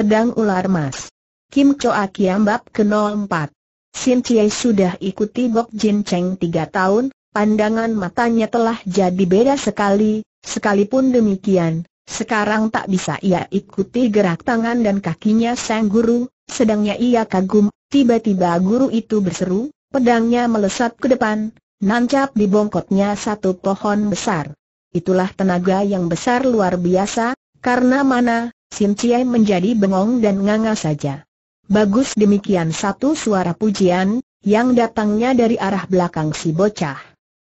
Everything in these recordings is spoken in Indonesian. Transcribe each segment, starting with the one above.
Pedang Ular Mas. Kim Choa Kiam Bab ke-04. Sin Chie sudah ikuti Bok Jin Cheng tiga tahun, pandangan matanya telah jadi beda sekali, sekalipun demikian, sekarang tak bisa ia ikuti gerak tangan dan kakinya sang guru, sedangnya ia kagum, tiba-tiba guru itu berseru, pedangnya melesat ke depan, nancap di bongkotnya satu pohon besar. Itulah tenaga yang besar luar biasa, karena mana, Sim Ciai menjadi bengong dan nganga saja. Bagus demikian satu suara pujian, yang datangnya dari arah belakang si bocah.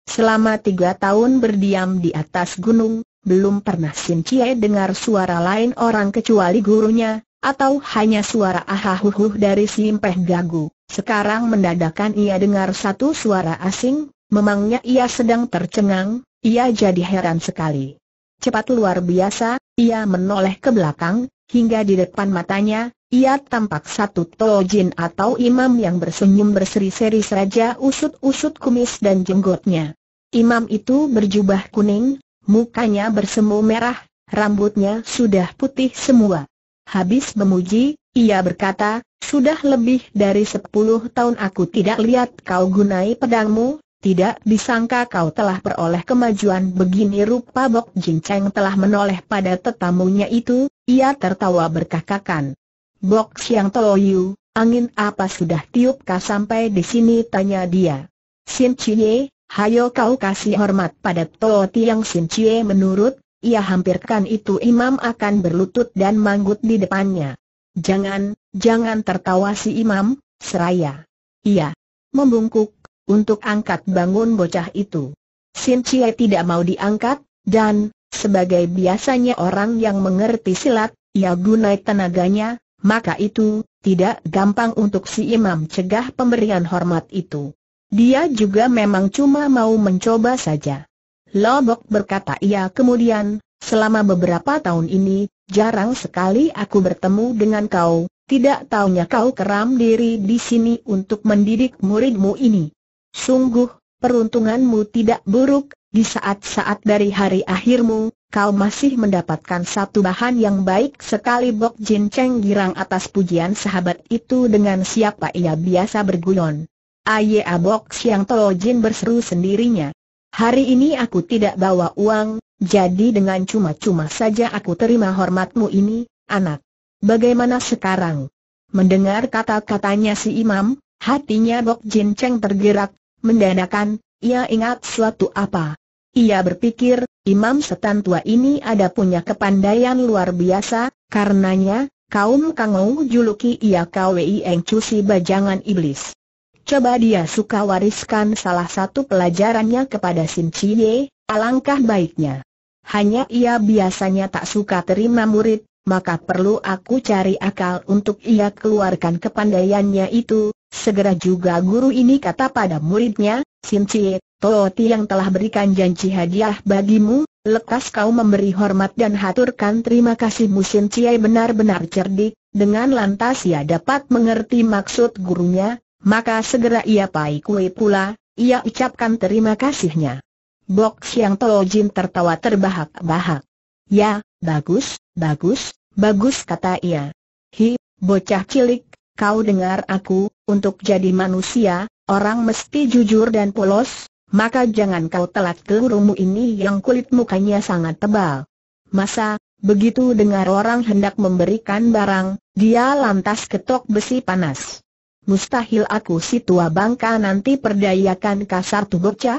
Selama tiga tahun berdiam di atas gunung, belum pernah Sim Cie dengar suara lain orang kecuali gurunya, atau hanya suara ahahuhuh dari si Impeh Gagu. Sekarang mendadakan ia dengar satu suara asing, memangnya ia sedang tercengang, ia jadi heran sekali. Cepat luar biasa, ia menoleh ke belakang, hingga di depan matanya, ia tampak satu tojin atau imam yang bersenyum berseri-seri saja usut-usut kumis dan jenggotnya. Imam itu berjubah kuning, mukanya bersemu merah, rambutnya sudah putih semua. Habis memuji, ia berkata, sudah lebih dari sepuluh tahun aku tidak lihat kau gunai pedangmu, tidak disangka kau telah peroleh kemajuan begini rupa Bok Jin Cheng telah menoleh pada tetamunya itu, ia tertawa berkakakan. Bok Siang Toyu, angin apa sudah tiupkah sampai di sini tanya dia. Sin Chie, hayo kau kasih hormat pada Toli Tiang Sin Chie menurut, ia hampirkan itu imam akan berlutut dan manggut di depannya. Jangan, jangan tertawa si imam, seraya. Ia Membungkuk, untuk angkat bangun bocah itu. Sin Chie tidak mau diangkat, dan, sebagai biasanya orang yang mengerti silat, ia gunai tenaganya, maka itu, tidak gampang untuk si imam cegah pemberian hormat itu. Dia juga memang cuma mau mencoba saja. Lobok berkata ia kemudian, selama beberapa tahun ini, jarang sekali aku bertemu dengan kau, tidak taunya kau keram diri di sini untuk mendidik muridmu ini. Sungguh, peruntunganmu tidak buruk, di saat-saat dari hari akhirmu, kau masih mendapatkan satu bahan yang baik sekali Bok Jin Cheng girang atas pujian sahabat itu dengan siapa ia biasa berguyon. Aye Abok Siang Tolo Jin berseru sendirinya. Hari ini aku tidak bawa uang, jadi dengan cuma-cuma saja aku terima hormatmu ini, anak. Bagaimana sekarang? Mendengar kata-katanya si imam, hatinya Bok Jin Cheng tergerak, Mendadakan, ia ingat suatu apa. Ia berpikir, imam setan tua ini ada punya kepandaian luar biasa, karenanya, kaum kangau juluki ia Kwi engcusi bajangan iblis. Coba dia suka wariskan salah satu pelajarannya kepada Sin Chie, alangkah baiknya. Hanya ia biasanya tak suka terima murid, maka perlu aku cari akal untuk ia keluarkan kepandaiannya itu. Segera juga guru ini kata pada muridnya, Sin Toh Ti yang telah berikan janji hadiah bagimu, lekas kau memberi hormat dan haturkan terima kasihmu Sin Cie benar-benar cerdik, dengan lantas ia dapat mengerti maksud gurunya, maka segera ia pai kue pula, ia ucapkan terima kasihnya. Bok Siang Jin tertawa terbahak-bahak. Ya, Bagus, bagus, bagus kata ia. Hi, bocah cilik, kau dengar aku, untuk jadi manusia, orang mesti jujur dan polos, maka jangan kau telat kelurumu ini yang kulit mukanya sangat tebal. Masa, begitu dengar orang hendak memberikan barang, dia lantas ketok besi panas. Mustahil aku si tua bangka nanti perdayakan kasar tu bocah?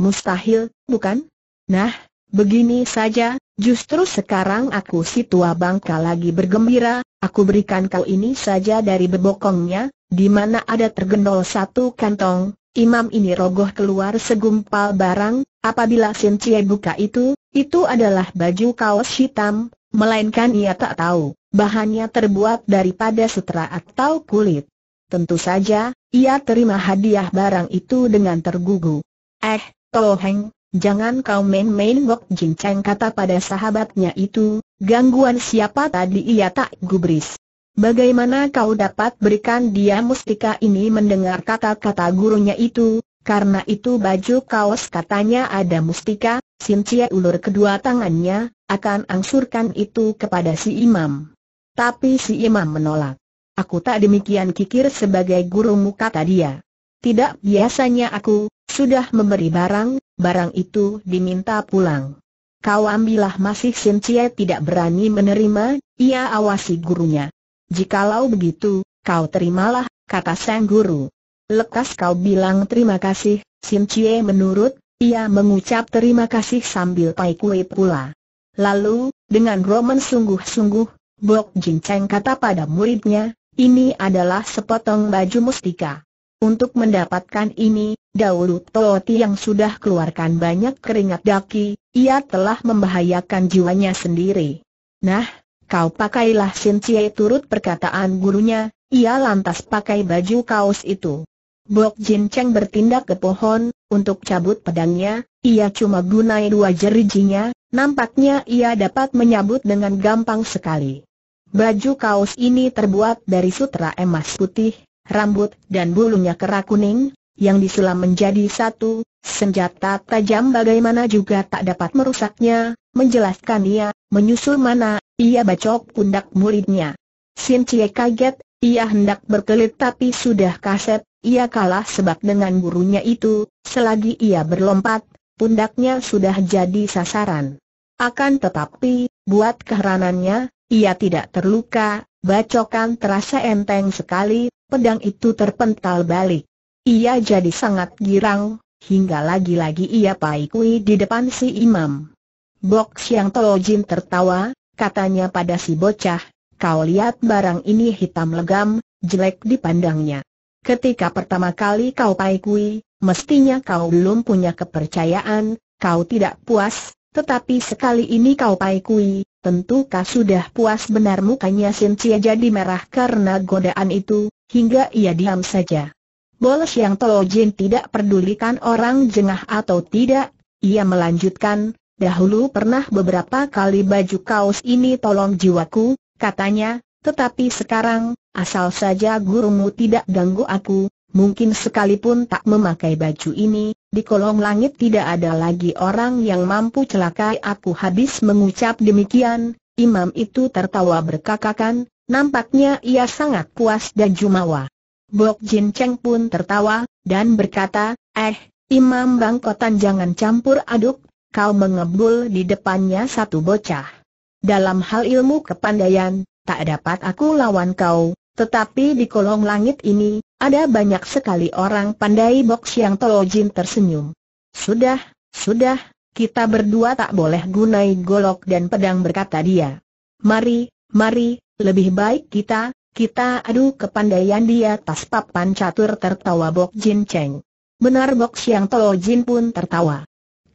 Mustahil, bukan? Nah, begini saja, Justru sekarang aku si tua bangka lagi bergembira, aku berikan kau ini saja dari bebokongnya, di mana ada tergendol satu kantong, imam ini rogoh keluar segumpal barang, apabila Sin Cie buka itu, itu adalah baju kaos hitam, melainkan ia tak tahu, bahannya terbuat daripada sutra atau kulit. Tentu saja, ia terima hadiah barang itu dengan tergugu. Eh, Toheng, Jangan kau main-main Gok Jin Cheng kata pada sahabatnya itu, gangguan siapa tadi ia tak gubris. Bagaimana kau dapat berikan dia mustika ini mendengar kata-kata gurunya itu, karena itu baju kaos katanya ada mustika, Sin Cie ulur kedua tangannya, akan angsurkan itu kepada si imam. Tapi si imam menolak. Aku tak demikian kikir sebagai gurumu kata dia. Tidak biasanya aku, sudah memberi barang, barang itu diminta pulang. Kau ambillah masih Sin Cie tidak berani menerima, ia awasi gurunya. Jikalau begitu, kau terimalah, kata sang guru. Lekas kau bilang terima kasih, Sin Cie menurut, ia mengucap terima kasih sambil pai kue pula. Lalu, dengan roman sungguh-sungguh, Bok Jin Cheng kata pada muridnya, ini adalah sepotong baju mustika. Untuk mendapatkan ini, Dahulu Toti yang sudah keluarkan banyak keringat daki, ia telah membahayakan jiwanya sendiri. Nah, kau pakailah Sin Cie turut perkataan gurunya, ia lantas pakai baju kaos itu. Bok Jin Cheng bertindak ke pohon, untuk cabut pedangnya, ia cuma gunai dua jerijinya, nampaknya ia dapat menyabut dengan gampang sekali. Baju kaos ini terbuat dari sutra emas putih, rambut dan bulunya kerak kuning, yang disulam menjadi satu, senjata tajam bagaimana juga tak dapat merusaknya, menjelaskan ia, menyusul mana, ia bacok pundak muridnya. Sin Cie kaget, ia hendak berkelit tapi sudah kaset, ia kalah sebab dengan gurunya itu, selagi ia berlompat, pundaknya sudah jadi sasaran. Akan tetapi, buat keheranannya, ia tidak terluka, bacokan terasa enteng sekali, pedang itu terpental balik. Ia jadi sangat girang, hingga lagi-lagi ia paikui di depan si imam. Bok Siang Jin tertawa, katanya pada si bocah, kau lihat barang ini hitam legam, jelek dipandangnya. Ketika pertama kali kau paikui, mestinya kau belum punya kepercayaan, kau tidak puas, tetapi sekali ini kau paikui, tentu kau sudah puas benar mukanya Sin Cia jadi merah karena godaan itu, hingga ia diam saja. Boles yang Jin tidak pedulikan orang jengah atau tidak, ia melanjutkan, dahulu pernah beberapa kali baju kaos ini tolong jiwaku, katanya, tetapi sekarang, asal saja gurumu tidak ganggu aku, mungkin sekalipun tak memakai baju ini, di kolong langit tidak ada lagi orang yang mampu celakai aku habis mengucap demikian, imam itu tertawa berkakakan, nampaknya ia sangat puas dan jumawa. Bok Jin Cheng pun tertawa, dan berkata, Eh, Imam Bangkotan jangan campur aduk, kau mengebul di depannya satu bocah. Dalam hal ilmu kepandaian, tak dapat aku lawan kau, tetapi di kolong langit ini, ada banyak sekali orang pandai Bok Siang Tolo Jin tersenyum. Sudah, sudah, kita berdua tak boleh gunai golok dan pedang berkata dia. Mari, mari, lebih baik kita, kita adu kepandaian di atas papan catur tertawa Bok Jin Cheng. Benar Bok Siang Tolo Jin pun tertawa.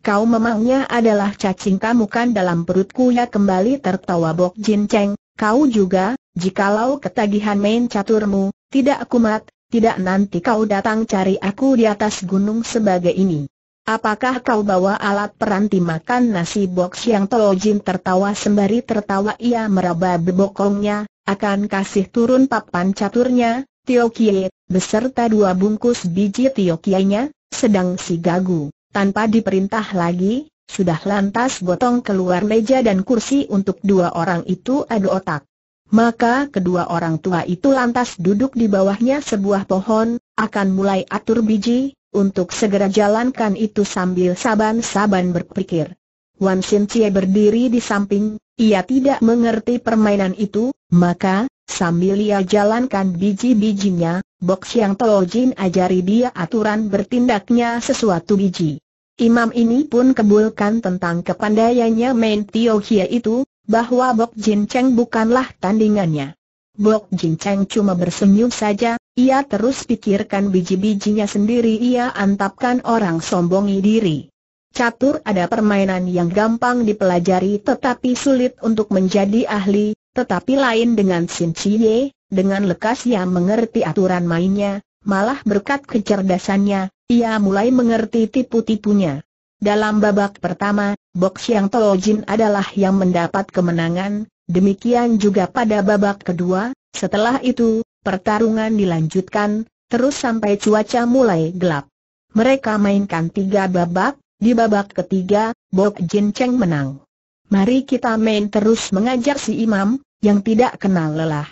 Kau memangnya adalah cacing kamu kan dalam perutku ya kembali tertawa Bok Jin Cheng. Kau juga, jikalau ketagihan main caturmu, tidak kumat, tidak nanti kau datang cari aku di atas gunung sebagai ini. Apakah kau bawa alat peranti makan nasi box yang Jin tertawa sembari tertawa ia meraba bebokongnya, akan kasih turun papan caturnya, Tio Kie, beserta dua bungkus biji Tio sedang si Gagu, tanpa diperintah lagi, sudah lantas gotong keluar meja dan kursi untuk dua orang itu adu otak. Maka kedua orang tua itu lantas duduk di bawahnya sebuah pohon, akan mulai atur biji, untuk segera jalankan itu sambil saban-saban berpikir. Wan Sin Cie berdiri di samping, ia tidak mengerti permainan itu, maka, sambil ia jalankan biji-bijinya, Box yang Jin ajari dia aturan bertindaknya sesuatu biji. Imam ini pun kebulkan tentang kepandaiannya main Tio Hie itu, bahwa Bok Jin Cheng bukanlah tandingannya. Bok Jin Cheng cuma bersenyum saja, ia terus pikirkan biji-bijinya sendiri ia antapkan orang sombongi diri. Catur ada permainan yang gampang dipelajari tetapi sulit untuk menjadi ahli, tetapi lain dengan Sin Chie, dengan lekas ia mengerti aturan mainnya, malah berkat kecerdasannya, ia mulai mengerti tipu-tipunya. Dalam babak pertama, Siang Yang Jin adalah yang mendapat kemenangan, demikian juga pada babak kedua, setelah itu, pertarungan dilanjutkan, terus sampai cuaca mulai gelap. Mereka mainkan tiga babak, di babak ketiga, Bok Jin Cheng menang. Mari kita main terus mengajar si imam, yang tidak kenal lelah.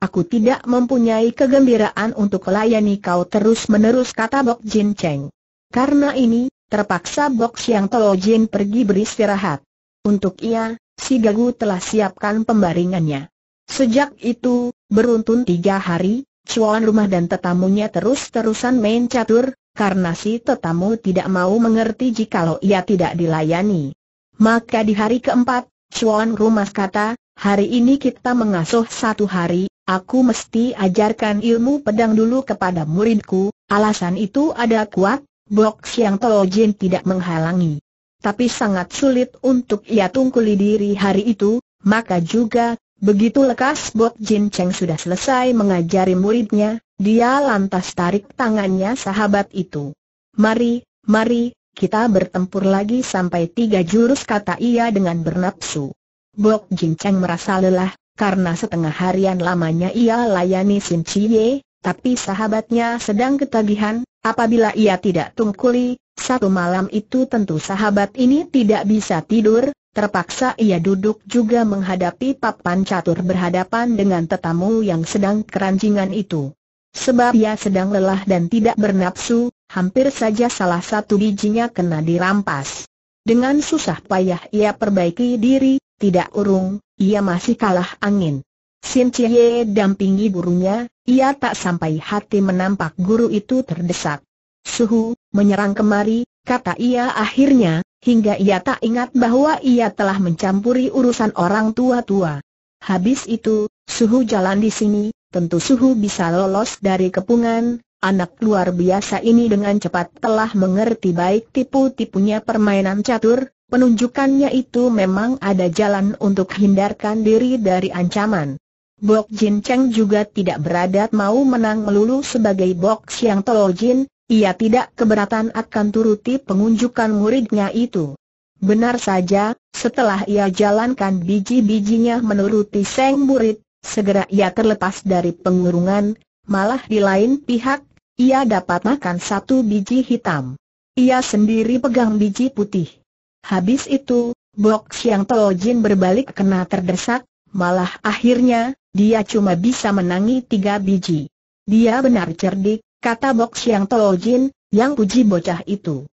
Aku tidak mempunyai kegembiraan untuk layani kau terus-menerus kata Bok Jin Cheng. Karena ini, terpaksa Bok Siang Teo Jin pergi beristirahat. Untuk ia, si Gagu telah siapkan pembaringannya. Sejak itu, beruntun tiga hari, cuan rumah dan tetamunya terus-terusan main catur, karena si tetamu tidak mau mengerti jikalau ia tidak dilayani. Maka di hari keempat, Chuan Rumas kata, hari ini kita mengasuh satu hari, aku mesti ajarkan ilmu pedang dulu kepada muridku, alasan itu ada kuat, Bok Siang Tao Jin tidak menghalangi. Tapi sangat sulit untuk ia tungkuli diri hari itu, maka juga Begitu lekas Bot Jin Cheng sudah selesai mengajari muridnya, dia lantas tarik tangannya sahabat itu. Mari, mari, kita bertempur lagi sampai tiga jurus kata ia dengan bernapsu. Bok Jin Cheng merasa lelah, karena setengah harian lamanya ia layani Sin Chie, tapi sahabatnya sedang ketagihan, apabila ia tidak tungkuli, satu malam itu tentu sahabat ini tidak bisa tidur, terpaksa ia duduk juga menghadapi papan catur berhadapan dengan tetamu yang sedang keranjingan itu. Sebab ia sedang lelah dan tidak bernapsu, hampir saja salah satu bijinya kena dirampas. Dengan susah payah ia perbaiki diri, tidak urung, ia masih kalah angin. Sin Chie dampingi gurunya, ia tak sampai hati menampak guru itu terdesak. Suhu, menyerang kemari, kata ia akhirnya, hingga ia tak ingat bahwa ia telah mencampuri urusan orang tua-tua. Habis itu, Suhu jalan di sini, tentu Suhu bisa lolos dari kepungan, Anak luar biasa ini dengan cepat telah mengerti baik tipu-tipunya permainan catur, penunjukannya itu memang ada jalan untuk hindarkan diri dari ancaman. Bok Jin Cheng juga tidak beradat mau menang melulu sebagai Bok Siang Tolo Jin, ia tidak keberatan akan turuti pengunjukan muridnya itu. Benar saja, setelah ia jalankan biji-bijinya menuruti Seng murid, segera ia terlepas dari pengurungan, malah di lain pihak, ia dapat makan satu biji hitam. Ia sendiri pegang biji putih. Habis itu, Bok Siang Tolo Jin berbalik kena terdesak, malah akhirnya, dia cuma bisa menangi tiga biji. Dia benar cerdik, kata Bok Siang tolojin yang puji bocah itu.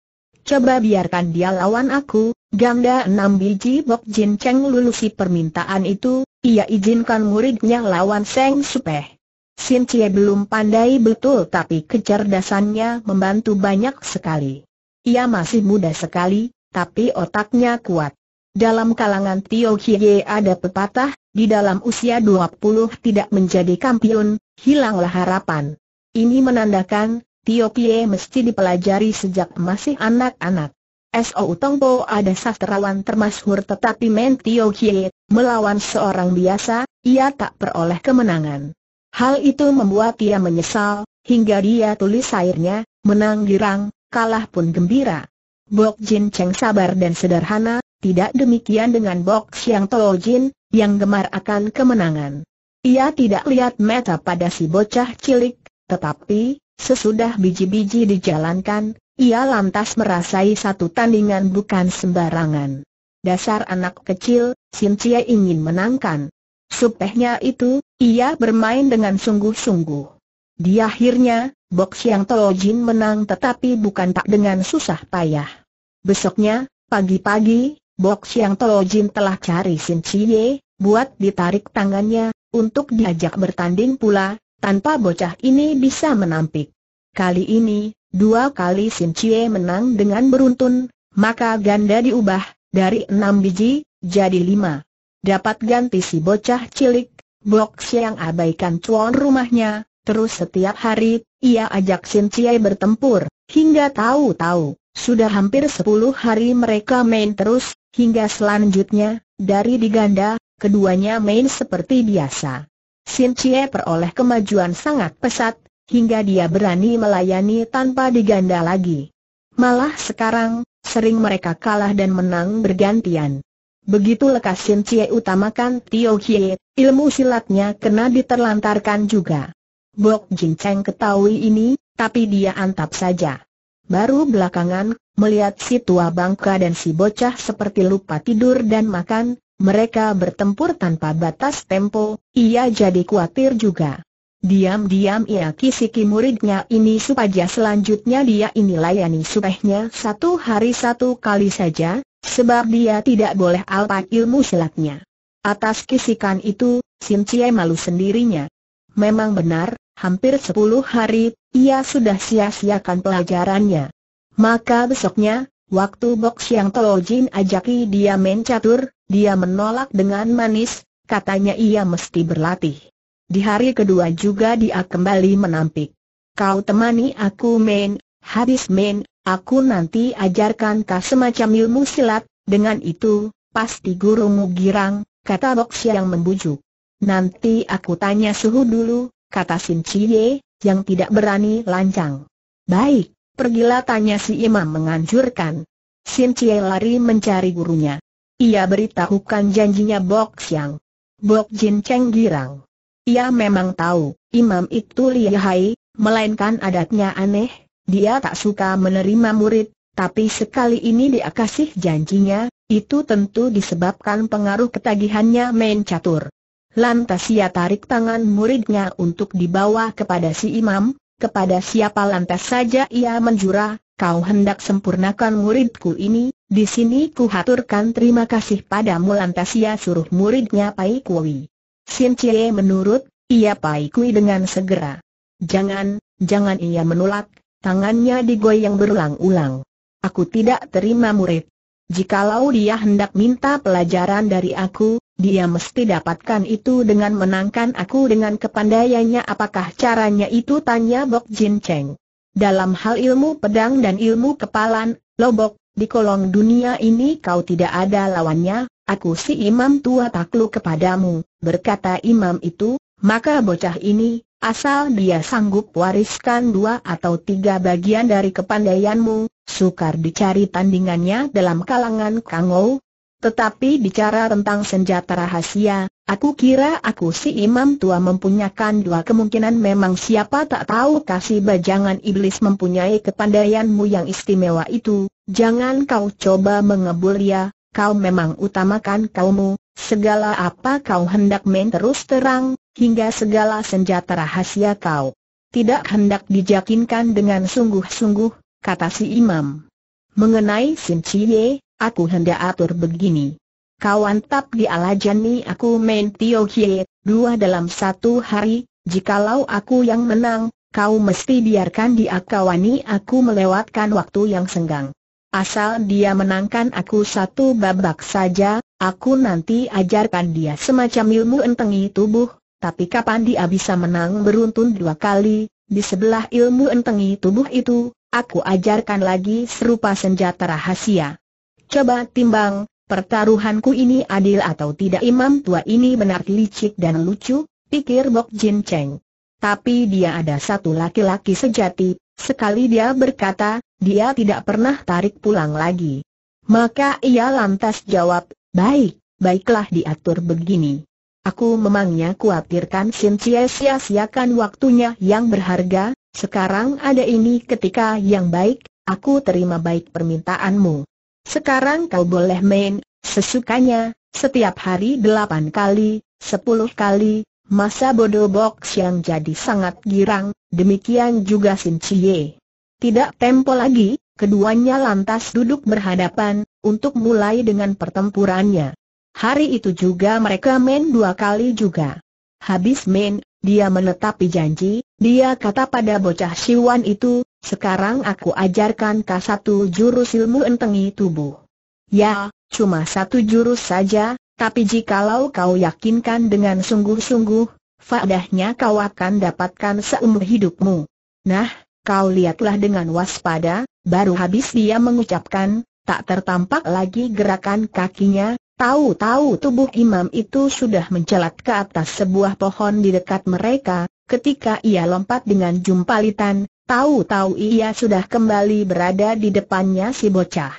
Coba biarkan dia lawan aku, ganda enam biji Bok Jin Cheng lulusi permintaan itu, ia izinkan muridnya lawan Seng Supeh. Sin Cie belum pandai betul tapi kecerdasannya membantu banyak sekali. Ia masih muda sekali, tapi otaknya kuat. Dalam kalangan Tio Hye ada pepatah, di dalam usia 20 tidak menjadi kampiun, hilanglah harapan. Ini menandakan, Tio Pie mesti dipelajari sejak masih anak-anak. S.O. Tongpo ada sastrawan termasyhur tetapi Men Tio Hye, melawan seorang biasa, ia tak peroleh kemenangan. Hal itu membuat ia menyesal, hingga dia tulis airnya, menang girang, kalah pun gembira. Bok Jin Cheng sabar dan sederhana, tidak demikian dengan box yang Jin, yang gemar akan kemenangan. Ia tidak lihat meta pada si bocah cilik, tetapi, sesudah biji-biji dijalankan, ia lantas merasai satu tandingan bukan sembarangan. Dasar anak kecil, Cia ingin menangkan. Supehnya itu, ia bermain dengan sungguh-sungguh. Di akhirnya, Box Yang Jin menang tetapi bukan tak dengan susah payah. Besoknya, pagi-pagi, Bok Siang Tojin telah cari Sin Cie, buat ditarik tangannya, untuk diajak bertanding pula, tanpa bocah ini bisa menampik. Kali ini, dua kali Sin Cie menang dengan beruntun, maka ganda diubah, dari enam biji, jadi lima. Dapat ganti si bocah cilik, Bok Siang abaikan cuan rumahnya, terus setiap hari, ia ajak Sin Cie bertempur, hingga tahu-tahu. Sudah hampir sepuluh hari mereka main terus, Hingga selanjutnya, dari diganda, keduanya main seperti biasa. Sin Chie peroleh kemajuan sangat pesat, hingga dia berani melayani tanpa diganda lagi. Malah sekarang, sering mereka kalah dan menang bergantian. Begitu lekas Sin Chie utamakan Tio Hie, ilmu silatnya kena diterlantarkan juga. Bok Jin Cheng ketahui ini, tapi dia antap saja. Baru belakangan, melihat si tua bangka dan si bocah seperti lupa tidur dan makan, mereka bertempur tanpa batas tempo, ia jadi khawatir juga. Diam-diam ia kisiki muridnya ini supaya selanjutnya dia ini layani supehnya satu hari satu kali saja, sebab dia tidak boleh alpa ilmu silatnya. Atas kisikan itu, Sim Cie malu sendirinya. Memang benar, hampir sepuluh hari, ia sudah sia-siakan pelajarannya. Maka besoknya, waktu Bok Siang Jin ajaki dia main catur, dia menolak dengan manis, katanya ia mesti berlatih. Di hari kedua juga dia kembali menampik. Kau temani aku main, habis main, aku nanti ajarkan kau semacam ilmu silat, dengan itu, pasti gurumu girang, kata Bok Siang membujuk. Nanti aku tanya suhu dulu, kata Sim Cie, yang tidak berani lancang. Baik, pergilah tanya si imam menganjurkan. Sim Cie lari mencari gurunya. Ia beritahukan janjinya Bok Siang. Bok Jin Cheng girang. Ia memang tahu, imam itu lihai, melainkan adatnya aneh, dia tak suka menerima murid, tapi sekali ini dia kasih janjinya, itu tentu disebabkan pengaruh ketagihannya main catur. Lantas ia tarik tangan muridnya untuk dibawa kepada si imam, kepada siapa lantas saja ia menjura, kau hendak sempurnakan muridku ini, di sini ku haturkan terima kasih padamu lantas ia suruh muridnya Pai Kui. Sin Cie menurut, ia Pai Kui dengan segera. Jangan, jangan ia menolak, tangannya digoyang berulang-ulang. Aku tidak terima murid. Jikalau dia hendak minta pelajaran dari aku, dia mesti dapatkan itu dengan menangkan aku dengan kepandaiannya apakah caranya itu tanya Bok Jin Cheng. Dalam hal ilmu pedang dan ilmu kepalan, lobok, di kolong dunia ini kau tidak ada lawannya, aku si imam tua takluk kepadamu, berkata imam itu, maka bocah ini, asal dia sanggup wariskan dua atau tiga bagian dari kepandaianmu, sukar dicari tandingannya dalam kalangan kangou, tetapi bicara tentang senjata rahasia, aku kira aku si imam tua mempunyakan dua kemungkinan memang siapa tak tahu kasih bajangan iblis mempunyai kepandaianmu yang istimewa itu, jangan kau coba mengebul ya, kau memang utamakan kaummu, segala apa kau hendak main terus terang, hingga segala senjata rahasia kau. Tidak hendak dijakinkan dengan sungguh-sungguh, kata si imam. Mengenai Sim Cie, Aku hendak atur begini. kawan tap di alajani aku main Tio Hie, dua dalam satu hari, jikalau aku yang menang, kau mesti biarkan dia kawani aku melewatkan waktu yang senggang. Asal dia menangkan aku satu babak saja, aku nanti ajarkan dia semacam ilmu entengi tubuh, tapi kapan dia bisa menang beruntun dua kali, di sebelah ilmu entengi tubuh itu, aku ajarkan lagi serupa senjata rahasia. Coba timbang, pertaruhanku ini adil atau tidak imam tua ini benar licik dan lucu, pikir Bok Jin Cheng. Tapi dia ada satu laki-laki sejati, sekali dia berkata, dia tidak pernah tarik pulang lagi. Maka ia lantas jawab, baik, baiklah diatur begini. Aku memangnya kuatirkan Sin Cie sia-siakan waktunya yang berharga, sekarang ada ini ketika yang baik, aku terima baik permintaanmu. Sekarang kau boleh main, sesukanya, setiap hari delapan kali, sepuluh kali, masa bodoh box yang jadi sangat girang, demikian juga Sin Chie. Tidak tempo lagi, keduanya lantas duduk berhadapan, untuk mulai dengan pertempurannya. Hari itu juga mereka main dua kali juga. Habis main, dia menetapi janji, dia kata pada bocah Siwan itu, sekarang aku ajarkan kau satu jurus ilmu entengi tubuh. Ya, cuma satu jurus saja, tapi jikalau kau yakinkan dengan sungguh-sungguh, fadahnya kau akan dapatkan seumur hidupmu. Nah, kau lihatlah dengan waspada, baru habis dia mengucapkan, tak tertampak lagi gerakan kakinya, Tahu-tahu tubuh imam itu sudah mencelat ke atas sebuah pohon di dekat mereka, ketika ia lompat dengan jumpalitan, tahu-tahu ia sudah kembali berada di depannya si bocah.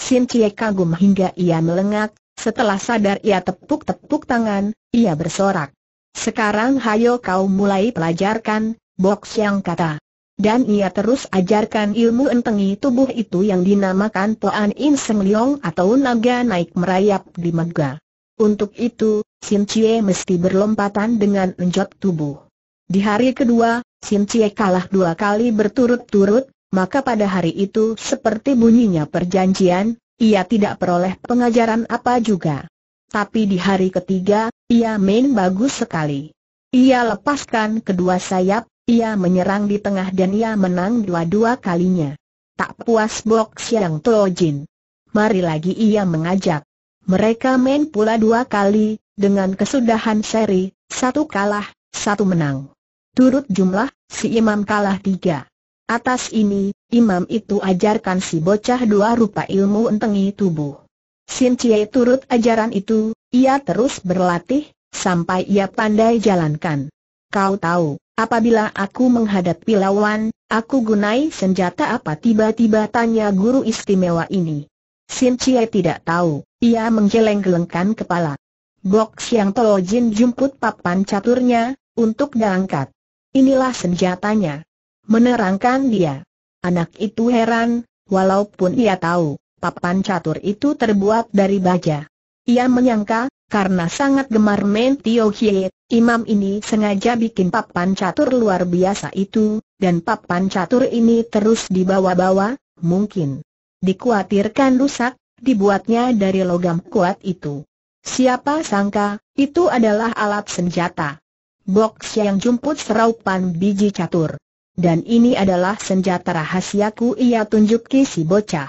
Sin Cie kagum hingga ia melengak, setelah sadar ia tepuk-tepuk tangan, ia bersorak. Sekarang hayo kau mulai pelajarkan, box yang kata. Dan ia terus ajarkan ilmu entengi tubuh itu yang dinamakan Poan In Seng Leong atau naga naik merayap di Mega. Untuk itu, Sin Chie mesti berlompatan dengan enjot tubuh. Di hari kedua, Sin Chie kalah dua kali berturut-turut, maka pada hari itu seperti bunyinya perjanjian, ia tidak peroleh pengajaran apa juga. Tapi di hari ketiga, ia main bagus sekali. Ia lepaskan kedua sayap, ia menyerang di tengah dan ia menang dua-dua kalinya. Tak puas Bok Siang Tojin. Mari lagi ia mengajak. Mereka main pula dua kali, dengan kesudahan seri, satu kalah, satu menang. Turut jumlah, si imam kalah tiga. Atas ini, imam itu ajarkan si bocah dua rupa ilmu entengi tubuh. Sin Cie turut ajaran itu, ia terus berlatih, sampai ia pandai jalankan. Kau tahu, Apabila aku menghadapi lawan, aku gunai senjata apa tiba-tiba tanya guru istimewa ini. Sin Chie tidak tahu, ia menggeleng-gelengkan kepala. Box yang Toh Jin jumput papan caturnya, untuk diangkat. Inilah senjatanya. Menerangkan dia. Anak itu heran, walaupun ia tahu, papan catur itu terbuat dari baja. Ia menyangka, karena sangat gemar main Tio Hie, imam ini sengaja bikin papan catur luar biasa itu, dan papan catur ini terus dibawa-bawa, mungkin dikhawatirkan rusak, dibuatnya dari logam kuat itu. Siapa sangka, itu adalah alat senjata. Box yang jumput seraupan biji catur. Dan ini adalah senjata rahasiaku ia tunjuk si bocah.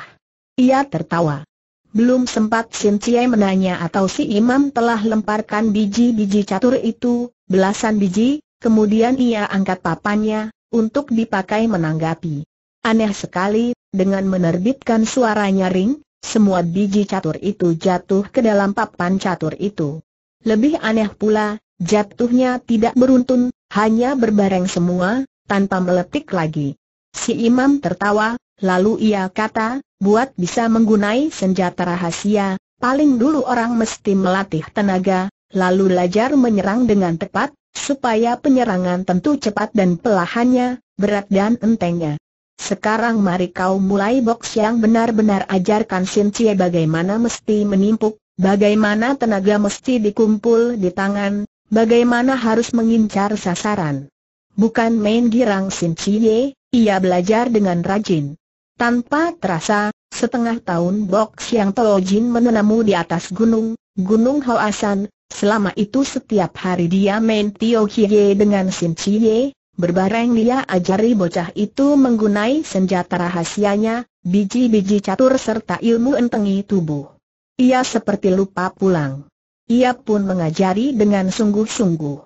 Ia tertawa. Belum sempat Sin Cie menanya atau si imam telah lemparkan biji-biji catur itu, belasan biji, kemudian ia angkat papannya, untuk dipakai menanggapi. Aneh sekali, dengan menerbitkan suara nyaring, semua biji catur itu jatuh ke dalam papan catur itu. Lebih aneh pula, jatuhnya tidak beruntun, hanya berbareng semua, tanpa meletik lagi. Si imam tertawa, lalu ia kata, Buat bisa menggunai senjata rahasia, paling dulu orang mesti melatih tenaga, lalu belajar menyerang dengan tepat, supaya penyerangan tentu cepat dan pelahannya, berat dan entengnya. Sekarang mari kau mulai box yang benar-benar ajarkan Sin Cie bagaimana mesti menimpuk, bagaimana tenaga mesti dikumpul di tangan, bagaimana harus mengincar sasaran. Bukan main girang Sin Cie, ia belajar dengan rajin. Tanpa terasa, setengah tahun box yang Jin menenamu di atas gunung, Gunung Hoasan, selama itu setiap hari dia main Tio Kie dengan Sin Chie, berbareng dia ajari bocah itu menggunai senjata rahasianya, biji-biji catur serta ilmu entengi tubuh. Ia seperti lupa pulang. Ia pun mengajari dengan sungguh-sungguh.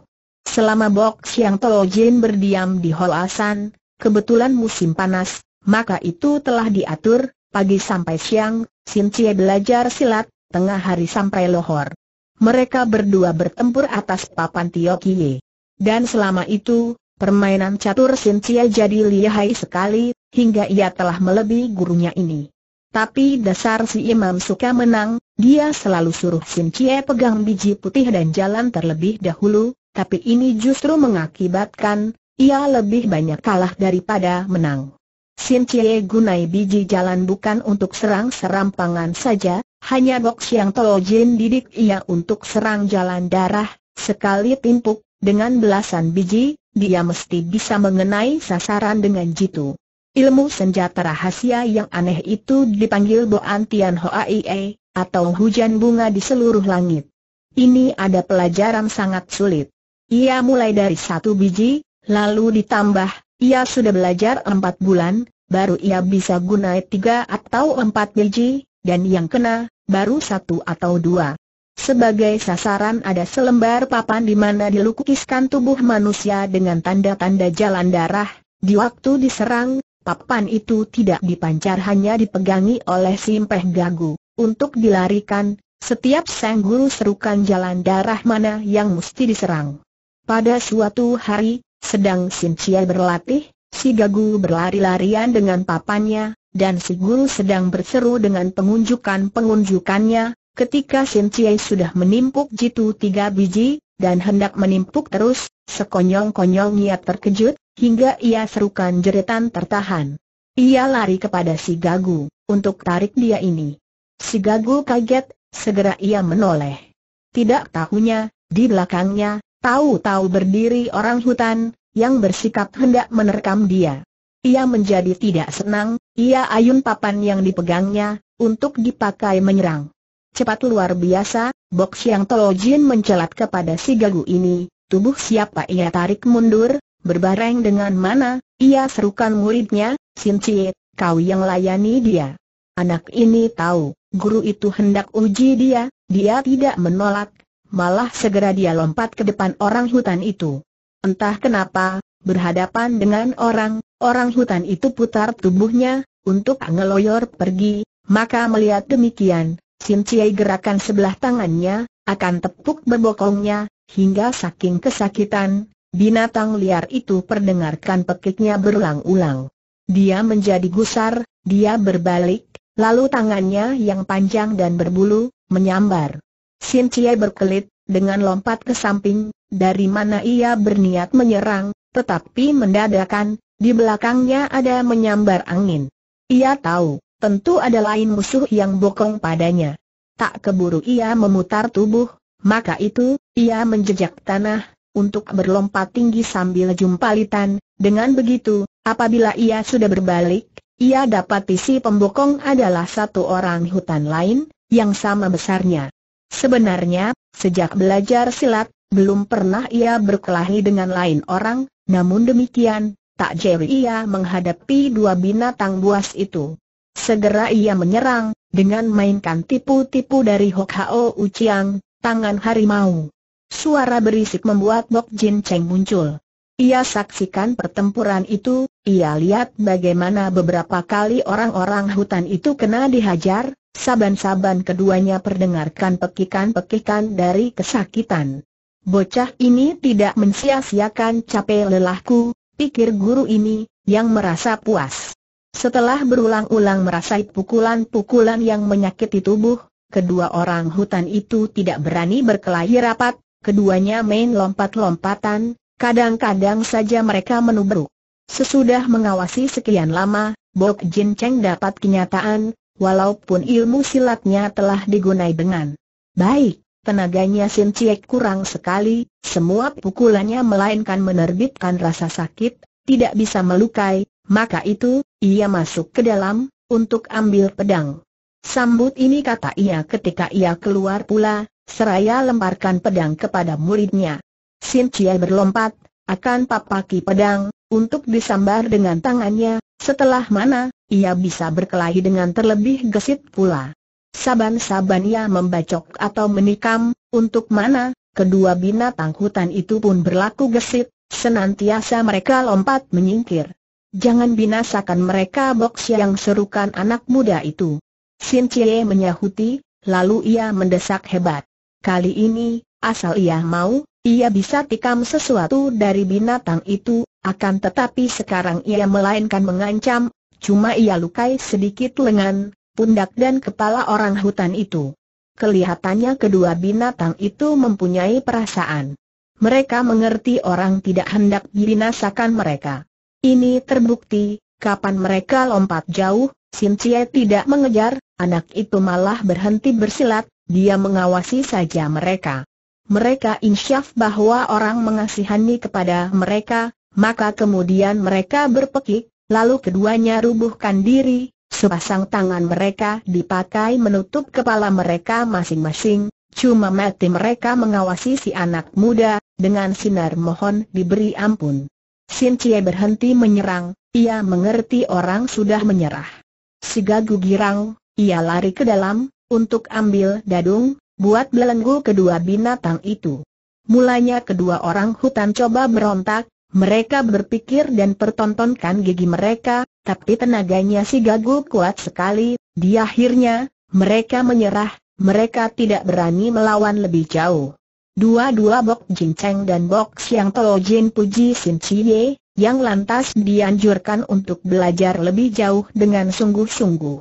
Selama box yang Jin berdiam di Hoasan, kebetulan musim panas, maka itu telah diatur, pagi sampai siang, Sin Cie belajar silat, tengah hari sampai lohor. Mereka berdua bertempur atas papan Tiokie. Dan selama itu, permainan catur Sin Cie jadi lihai sekali, hingga ia telah melebihi gurunya ini. Tapi dasar si imam suka menang, dia selalu suruh Sin Cie pegang biji putih dan jalan terlebih dahulu, tapi ini justru mengakibatkan, ia lebih banyak kalah daripada menang. Sin Cie gunai biji jalan bukan untuk serang serampangan saja, hanya box yang Tolo Jin didik ia untuk serang jalan darah, sekali timpuk, dengan belasan biji, dia mesti bisa mengenai sasaran dengan jitu. Ilmu senjata rahasia yang aneh itu dipanggil Boan Tian Hoaie, atau hujan bunga di seluruh langit. Ini ada pelajaran sangat sulit. Ia mulai dari satu biji, lalu ditambah, ia sudah belajar empat bulan, baru ia bisa gunai tiga atau empat biji, dan yang kena, baru satu atau dua. Sebagai sasaran ada selembar papan di mana dilukiskan tubuh manusia dengan tanda-tanda jalan darah. Di waktu diserang, papan itu tidak dipancar hanya dipegangi oleh simpeh gagu. Untuk dilarikan, setiap sang guru serukan jalan darah mana yang mesti diserang. Pada suatu hari, sedang Chia berlatih, si Gagu berlari-larian dengan papannya, dan si guru sedang berseru dengan pengunjukan-pengunjukannya, Ketika Sim Chia sudah menimpuk jitu tiga biji, dan hendak menimpuk terus, sekonyong-konyong ia terkejut, hingga ia serukan jeritan tertahan. Ia lari kepada si Gagu, untuk tarik dia ini. Si Gagu kaget, segera ia menoleh. Tidak tahunya, di belakangnya, Tahu-tahu berdiri orang hutan, yang bersikap hendak menerkam dia. Ia menjadi tidak senang, ia ayun papan yang dipegangnya, untuk dipakai menyerang. Cepat luar biasa, box yang Tolojin mencelat kepada si gagu ini, tubuh siapa ia tarik mundur, berbareng dengan mana, ia serukan muridnya, Cie, kau yang layani dia. Anak ini tahu, guru itu hendak uji dia, dia tidak menolak, Malah segera dia lompat ke depan orang hutan itu. Entah kenapa, berhadapan dengan orang, orang hutan itu putar tubuhnya, untuk ngeloyor pergi, maka melihat demikian, Sin Ciai gerakan sebelah tangannya, akan tepuk bebokongnya, hingga saking kesakitan, binatang liar itu perdengarkan pekiknya berulang-ulang. Dia menjadi gusar, dia berbalik, lalu tangannya yang panjang dan berbulu, menyambar. Sin Cie berkelit, dengan lompat ke samping, dari mana ia berniat menyerang, tetapi mendadakan, di belakangnya ada menyambar angin. Ia tahu, tentu ada lain musuh yang bokong padanya. Tak keburu ia memutar tubuh, maka itu, ia menjejak tanah, untuk berlompat tinggi sambil jumpalitan, dengan begitu, apabila ia sudah berbalik, ia dapat isi pembokong adalah satu orang hutan lain, yang sama besarnya. Sebenarnya, sejak belajar silat, belum pernah ia berkelahi dengan lain orang, namun demikian, tak jeli ia menghadapi dua binatang buas itu. Segera ia menyerang, dengan mainkan tipu-tipu dari Hok Hao Uciang, tangan harimau. Suara berisik membuat Bok Jin Cheng muncul. Ia saksikan pertempuran itu, ia lihat bagaimana beberapa kali orang-orang hutan itu kena dihajar, saban-saban keduanya perdengarkan pekikan-pekikan dari kesakitan. Bocah ini tidak mensia-siakan capek lelahku, pikir guru ini, yang merasa puas. Setelah berulang-ulang merasai pukulan-pukulan yang menyakiti tubuh, kedua orang hutan itu tidak berani berkelahi rapat, keduanya main lompat-lompatan, Kadang-kadang saja mereka menubruk. Sesudah mengawasi sekian lama, Bok Jin Cheng dapat kenyataan, walaupun ilmu silatnya telah digunai dengan baik, tenaganya Sin Ciek kurang sekali, semua pukulannya melainkan menerbitkan rasa sakit, tidak bisa melukai, maka itu, ia masuk ke dalam, untuk ambil pedang. Sambut ini kata ia ketika ia keluar pula, seraya lemparkan pedang kepada muridnya. Sin Cia berlompat, akan papaki pedang, untuk disambar dengan tangannya, setelah mana, ia bisa berkelahi dengan terlebih gesit pula. Saban-saban ia membacok atau menikam, untuk mana, kedua binatang hutan itu pun berlaku gesit, senantiasa mereka lompat menyingkir. Jangan binasakan mereka box yang serukan anak muda itu. Sin Cie menyahuti, lalu ia mendesak hebat. Kali ini, asal ia mau, ia bisa tikam sesuatu dari binatang itu, akan tetapi sekarang ia melainkan mengancam, cuma ia lukai sedikit lengan, pundak dan kepala orang hutan itu. Kelihatannya kedua binatang itu mempunyai perasaan. Mereka mengerti orang tidak hendak binasakan mereka. Ini terbukti, kapan mereka lompat jauh, Sincie tidak mengejar, anak itu malah berhenti bersilat, dia mengawasi saja mereka mereka insyaf bahwa orang mengasihani kepada mereka, maka kemudian mereka berpekik, lalu keduanya rubuhkan diri, sepasang tangan mereka dipakai menutup kepala mereka masing-masing, cuma mati mereka mengawasi si anak muda, dengan sinar mohon diberi ampun. Sin Cie berhenti menyerang, ia mengerti orang sudah menyerah. Si Gagu girang, ia lari ke dalam, untuk ambil dadung, buat belenggu kedua binatang itu. Mulanya kedua orang hutan coba berontak, mereka berpikir dan pertontonkan gigi mereka, tapi tenaganya si Gagu kuat sekali, di akhirnya, mereka menyerah, mereka tidak berani melawan lebih jauh. Dua-dua Bok Jin dan Bok Siang Tolo Jin Puji Sin Cie, yang lantas dianjurkan untuk belajar lebih jauh dengan sungguh-sungguh.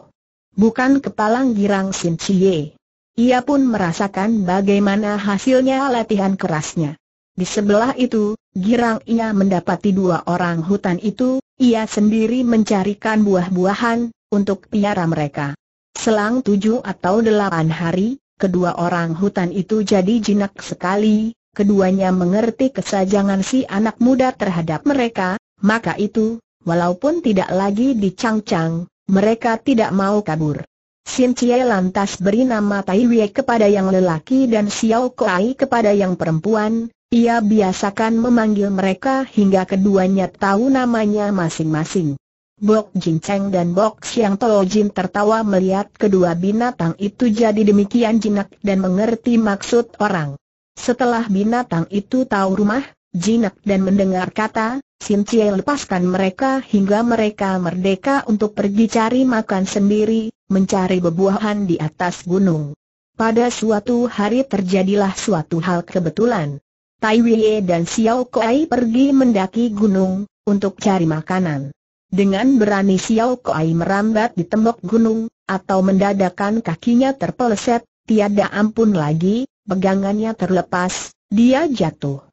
Bukan kepalang girang Sin Cie. Ia pun merasakan bagaimana hasilnya latihan kerasnya. Di sebelah itu, girang ia mendapati dua orang hutan itu, ia sendiri mencarikan buah-buahan, untuk piara mereka. Selang tujuh atau delapan hari, kedua orang hutan itu jadi jinak sekali, keduanya mengerti kesajangan si anak muda terhadap mereka, maka itu, walaupun tidak lagi dicang-cang, mereka tidak mau kabur. Sin Chie lantas beri nama Tai Wei kepada yang lelaki dan Xiao Kuai kepada yang perempuan, ia biasakan memanggil mereka hingga keduanya tahu namanya masing-masing. Bok Jin Cheng dan Bok Xiang Tao Jin tertawa melihat kedua binatang itu jadi demikian jinak dan mengerti maksud orang. Setelah binatang itu tahu rumah, jinak dan mendengar kata, Sin Chie lepaskan mereka hingga mereka merdeka untuk pergi cari makan sendiri, mencari bebuahan di atas gunung. Pada suatu hari terjadilah suatu hal kebetulan. Tai Wei dan Xiao Kuai pergi mendaki gunung, untuk cari makanan. Dengan berani Xiao Kuai merambat di tembok gunung, atau mendadakan kakinya terpeleset, tiada ampun lagi, pegangannya terlepas, dia jatuh.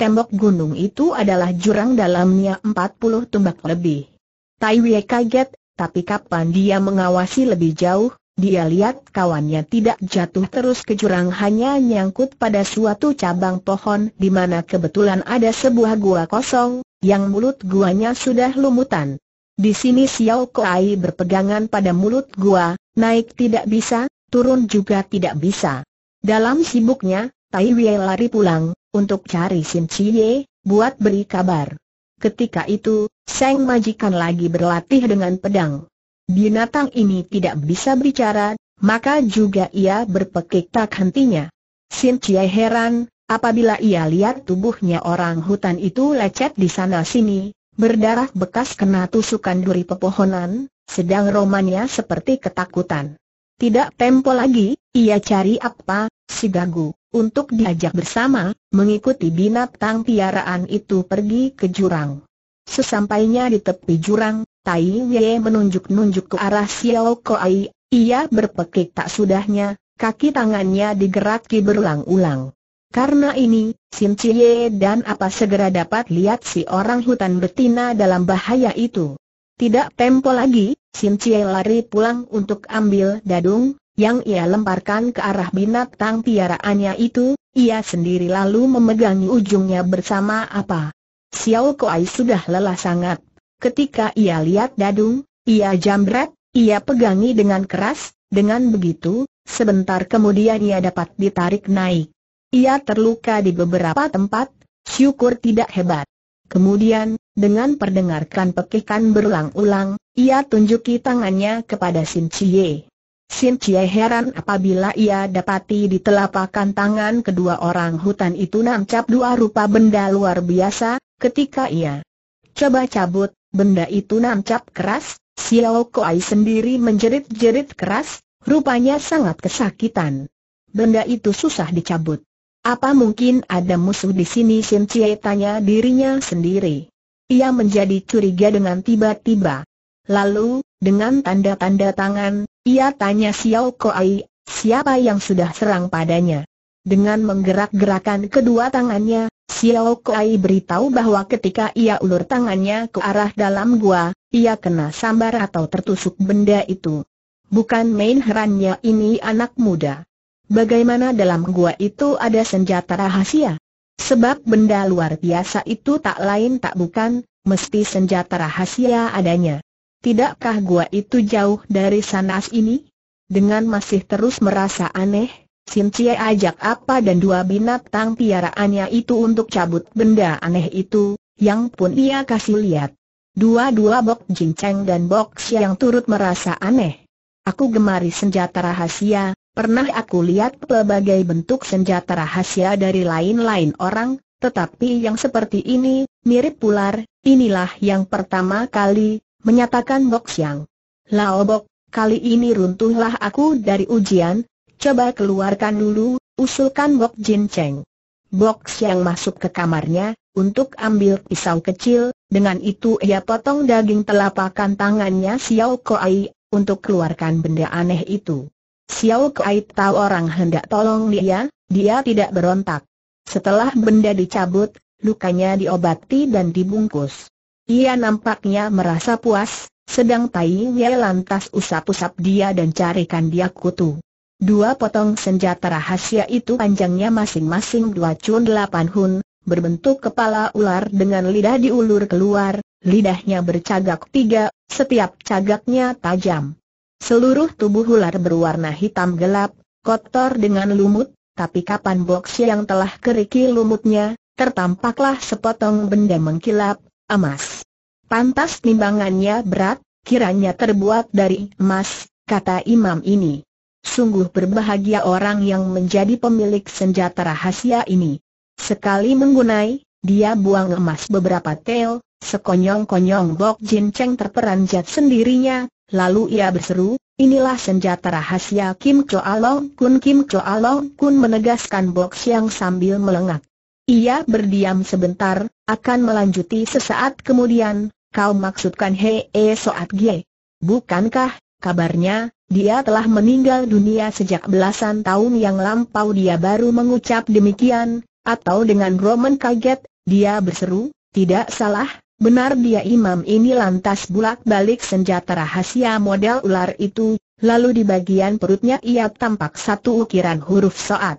Tembok gunung itu adalah jurang dalamnya 40 tumbak lebih. Tai Wei kaget, tapi kapan dia mengawasi lebih jauh, dia lihat kawannya tidak jatuh terus ke jurang hanya nyangkut pada suatu cabang pohon di mana kebetulan ada sebuah gua kosong, yang mulut guanya sudah lumutan. Di sini Xiao Kuai berpegangan pada mulut gua, naik tidak bisa, turun juga tidak bisa. Dalam sibuknya, Tai Wei lari pulang, untuk cari Sim Chie, buat beri kabar. Ketika itu, Seng majikan lagi berlatih dengan pedang. Binatang ini tidak bisa bicara, maka juga ia berpekik tak hentinya. Sin Cie heran, apabila ia lihat tubuhnya orang hutan itu lecet di sana-sini, berdarah bekas kena tusukan duri pepohonan, sedang romannya seperti ketakutan. Tidak tempo lagi, ia cari apa, si Gagu, untuk diajak bersama, mengikuti binatang piaraan itu pergi ke jurang. Sesampainya di tepi jurang, Tai Wei menunjuk-nunjuk ke arah Xiao Koai, ia berpekik tak sudahnya, kaki tangannya digeraki berulang-ulang. Karena ini, Sim Cie dan apa segera dapat lihat si orang hutan betina dalam bahaya itu. Tidak tempo lagi, Sim Cie lari pulang untuk ambil dadung, yang ia lemparkan ke arah binatang piaraannya itu, ia sendiri lalu memegangi ujungnya bersama apa Xiao Kuai sudah lelah sangat. Ketika ia lihat Dadung, ia jambret, ia pegangi dengan keras, dengan begitu, sebentar kemudian ia dapat ditarik naik. Ia terluka di beberapa tempat, syukur tidak hebat. Kemudian, dengan perdengarkan pekikan berulang-ulang, ia tunjuki tangannya kepada Sin Chie. Sin Chie heran apabila ia dapati di telapakan tangan kedua orang hutan itu nancap dua rupa benda luar biasa, Ketika ia coba cabut, benda itu nancap keras, Xiao Kuai sendiri menjerit-jerit keras, rupanya sangat kesakitan. Benda itu susah dicabut. Apa mungkin ada musuh di sini Shin Cie tanya dirinya sendiri. Ia menjadi curiga dengan tiba-tiba. Lalu, dengan tanda-tanda tangan, ia tanya Xiao Kuai, siapa yang sudah serang padanya. Dengan menggerak-gerakan kedua tangannya, Xiao Kuai beritahu bahwa ketika ia ulur tangannya ke arah dalam gua, ia kena sambar atau tertusuk benda itu. Bukan main herannya ini anak muda. Bagaimana dalam gua itu ada senjata rahasia? Sebab benda luar biasa itu tak lain tak bukan, mesti senjata rahasia adanya. Tidakkah gua itu jauh dari sanas ini? Dengan masih terus merasa aneh, Cie ajak apa dan dua binatang piaraannya itu untuk cabut benda aneh itu, yang pun ia kasih lihat. Dua-dua Bok Jinceng dan Bok yang turut merasa aneh. Aku gemari senjata rahasia, pernah aku lihat pelbagai bentuk senjata rahasia dari lain-lain orang, tetapi yang seperti ini, mirip ular, inilah yang pertama kali, menyatakan Bok yang. Lao Bok, kali ini runtuhlah aku dari ujian, Coba keluarkan dulu, usulkan Bok Jin Cheng. Bok Siang masuk ke kamarnya, untuk ambil pisau kecil, dengan itu ia potong daging telapakan tangannya Xiao Koai, untuk keluarkan benda aneh itu. Xiao Koai tahu orang hendak tolong dia, dia tidak berontak. Setelah benda dicabut, lukanya diobati dan dibungkus. Ia nampaknya merasa puas, sedang Tai Ye lantas usap-usap dia dan carikan dia kutu. Dua potong senjata rahasia itu panjangnya masing-masing dua cun delapan hun, berbentuk kepala ular dengan lidah diulur keluar, lidahnya bercagak tiga, setiap cagaknya tajam. Seluruh tubuh ular berwarna hitam gelap, kotor dengan lumut, tapi kapan boks yang telah keriki lumutnya, tertampaklah sepotong benda mengkilap, emas. Pantas timbangannya berat, kiranya terbuat dari emas, kata imam ini. Sungguh berbahagia orang yang menjadi pemilik senjata rahasia ini. Sekali menggunai, dia buang emas beberapa tel, sekonyong-konyong Bok Jin Cheng terperanjat sendirinya, lalu ia berseru, inilah senjata rahasia Kim Choa Long Kun Kim Choa Long Kun menegaskan Bok Siang sambil melengak. Ia berdiam sebentar, akan melanjuti sesaat kemudian, kau maksudkan hee e Soat Gie. Bukankah Kabarnya, dia telah meninggal dunia sejak belasan tahun yang lampau dia baru mengucap demikian, atau dengan Roman kaget, dia berseru, tidak salah, benar dia imam ini lantas bulak balik senjata rahasia model ular itu, lalu di bagian perutnya ia tampak satu ukiran huruf soat.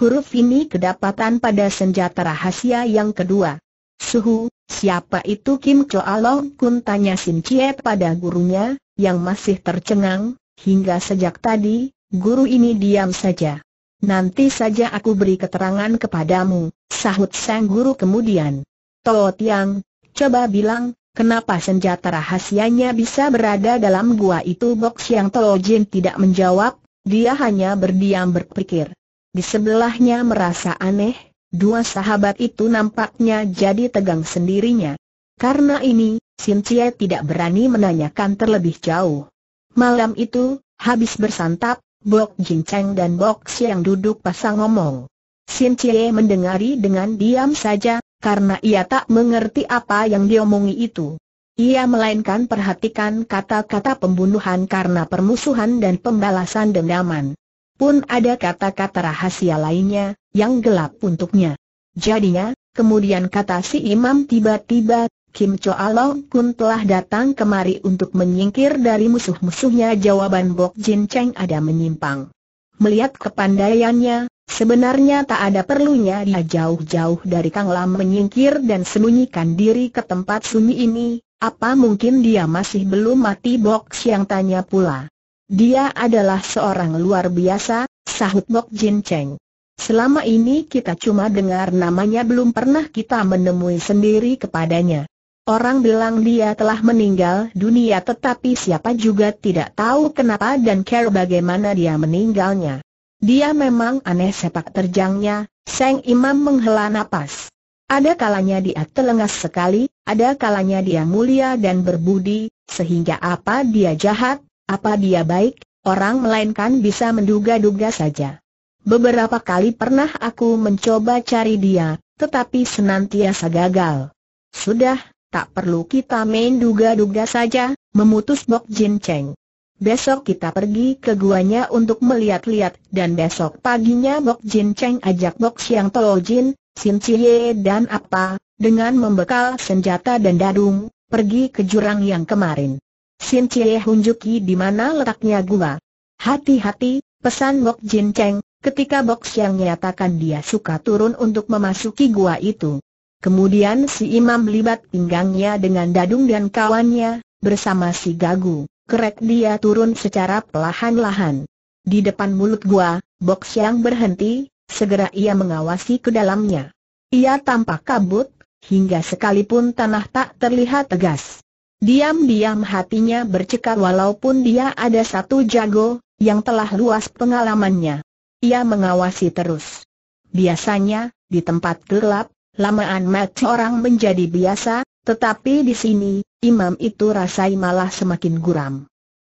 Huruf ini kedapatan pada senjata rahasia yang kedua. Suhu, siapa itu Kim Cho Along? Kun tanya Sin Chie pada gurunya, yang masih tercengang, hingga sejak tadi, guru ini diam saja. Nanti saja aku beri keterangan kepadamu, sahut sang guru kemudian. Toh Tiang, coba bilang, Kenapa senjata rahasianya bisa berada dalam gua itu box yang Toh Jin tidak menjawab, dia hanya berdiam berpikir. Di sebelahnya merasa aneh, dua sahabat itu nampaknya jadi tegang sendirinya. Karena ini, Cie tidak berani menanyakan terlebih jauh. Malam itu, habis bersantap, Bok Jin Cheng dan Bok Siang duduk pasang ngomong. Cie mendengari dengan diam saja, karena ia tak mengerti apa yang diomongi itu. Ia melainkan perhatikan kata-kata pembunuhan karena permusuhan dan pembalasan dendaman. Pun ada kata-kata rahasia lainnya, yang gelap untuknya. Jadinya, kemudian kata si imam tiba-tiba, Kim Choalo Kun telah datang kemari untuk menyingkir dari musuh-musuhnya jawaban Bok Jin Cheng ada menyimpang. Melihat kepandaiannya, sebenarnya tak ada perlunya dia jauh-jauh dari Kang Lam menyingkir dan sembunyikan diri ke tempat sunyi ini, apa mungkin dia masih belum mati Bok Siang tanya pula. Dia adalah seorang luar biasa, sahut Bok Jin Cheng. Selama ini kita cuma dengar namanya belum pernah kita menemui sendiri kepadanya. Orang bilang dia telah meninggal dunia tetapi siapa juga tidak tahu kenapa dan care bagaimana dia meninggalnya. Dia memang aneh sepak terjangnya, Seng Imam menghela napas. Ada kalanya dia telengas sekali, ada kalanya dia mulia dan berbudi, sehingga apa dia jahat, apa dia baik, orang melainkan bisa menduga-duga saja. Beberapa kali pernah aku mencoba cari dia, tetapi senantiasa gagal. Sudah, Tak perlu kita main duga-duga saja, memutus Bok Jin Cheng. Besok kita pergi ke guanya untuk melihat-lihat dan besok paginya Bok Jin Cheng ajak Bok Siang Tolo Jin, Sin Cie dan apa, dengan membekal senjata dan dadung, pergi ke jurang yang kemarin. Sin Cie hunjuki di mana letaknya gua. Hati-hati, pesan Bok Jin Cheng, ketika Bok Siang nyatakan dia suka turun untuk memasuki gua itu. Kemudian si imam libat pinggangnya dengan dadung dan kawannya, bersama si gagu, kerek dia turun secara perlahan-lahan. Di depan mulut gua, box yang berhenti, segera ia mengawasi ke dalamnya. Ia tampak kabut, hingga sekalipun tanah tak terlihat tegas. Diam-diam hatinya bercekar walaupun dia ada satu jago, yang telah luas pengalamannya. Ia mengawasi terus. Biasanya, di tempat gelap, lamaan mat orang menjadi biasa, tetapi di sini, imam itu rasai malah semakin guram.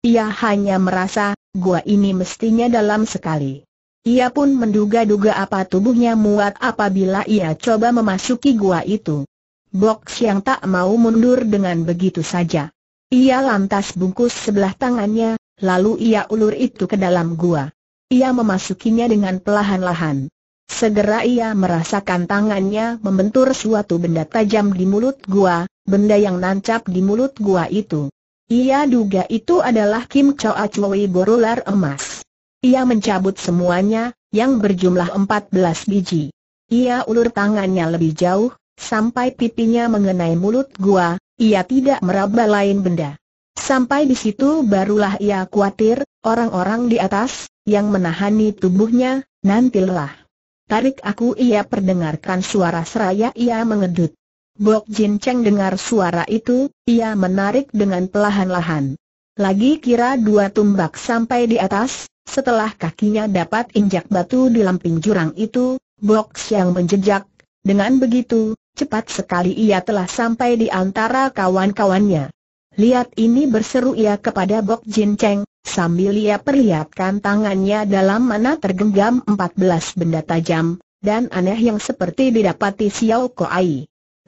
Ia hanya merasa, gua ini mestinya dalam sekali. Ia pun menduga-duga apa tubuhnya muat apabila ia coba memasuki gua itu. Box yang tak mau mundur dengan begitu saja. Ia lantas bungkus sebelah tangannya, lalu ia ulur itu ke dalam gua. Ia memasukinya dengan pelahan-lahan. Segera ia merasakan tangannya membentur suatu benda tajam di mulut gua, benda yang nancap di mulut gua itu. Ia duga itu adalah Kim Choa Chui borular emas. Ia mencabut semuanya, yang berjumlah 14 biji. Ia ulur tangannya lebih jauh, sampai pipinya mengenai mulut gua, ia tidak meraba lain benda. Sampai di situ barulah ia khawatir, orang-orang di atas, yang menahani tubuhnya, nantilah. Tarik aku ia perdengarkan suara seraya ia mengedut. Bok Jin Cheng dengar suara itu, ia menarik dengan pelahan-lahan. Lagi kira dua tumbak sampai di atas, setelah kakinya dapat injak batu di lamping jurang itu, Bok yang menjejak, dengan begitu, cepat sekali ia telah sampai di antara kawan-kawannya. Lihat ini berseru ia kepada Bok Jin Cheng, sambil ia perlihatkan tangannya dalam mana tergenggam 14 benda tajam, dan aneh yang seperti didapati Xiao Ai. Koai.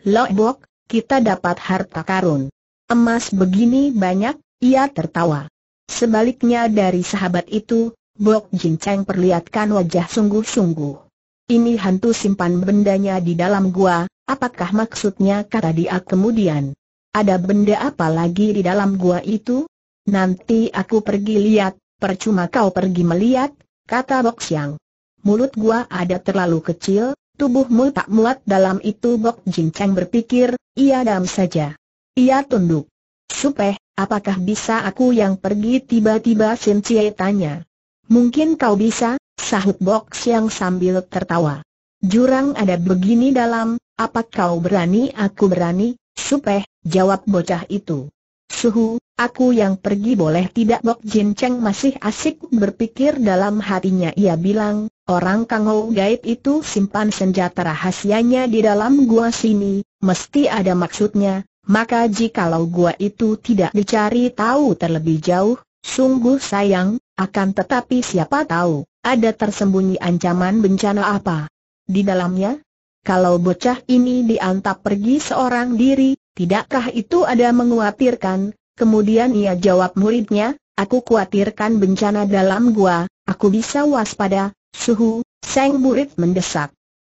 Loebok, kita dapat harta karun. Emas begini banyak, ia tertawa. Sebaliknya dari sahabat itu, Bok Jin Cheng perlihatkan wajah sungguh-sungguh. Ini hantu simpan bendanya di dalam gua, apakah maksudnya kata dia kemudian? Ada benda apa lagi di dalam gua itu? Nanti aku pergi lihat, percuma kau pergi melihat, kata Bok Siang. Mulut gua ada terlalu kecil, tubuhmu tak muat dalam itu Bok Chang berpikir, ia dam saja. Ia tunduk. Supeh, apakah bisa aku yang pergi tiba-tiba Sin Cie tanya. Mungkin kau bisa, sahut Bok Siang sambil tertawa. Jurang ada begini dalam, apa kau berani aku berani, supeh, jawab bocah itu. Suhu, Aku yang pergi boleh tidak Bok Jin Cheng masih asik berpikir dalam hatinya ia bilang, orang Kang gaib itu simpan senjata rahasianya di dalam gua sini, mesti ada maksudnya, maka jikalau gua itu tidak dicari tahu terlebih jauh, sungguh sayang, akan tetapi siapa tahu, ada tersembunyi ancaman bencana apa di dalamnya? Kalau bocah ini diantap pergi seorang diri, tidakkah itu ada menguatirkan? Kemudian ia jawab muridnya, aku khawatirkan bencana dalam gua, aku bisa waspada, suhu, sang murid mendesak.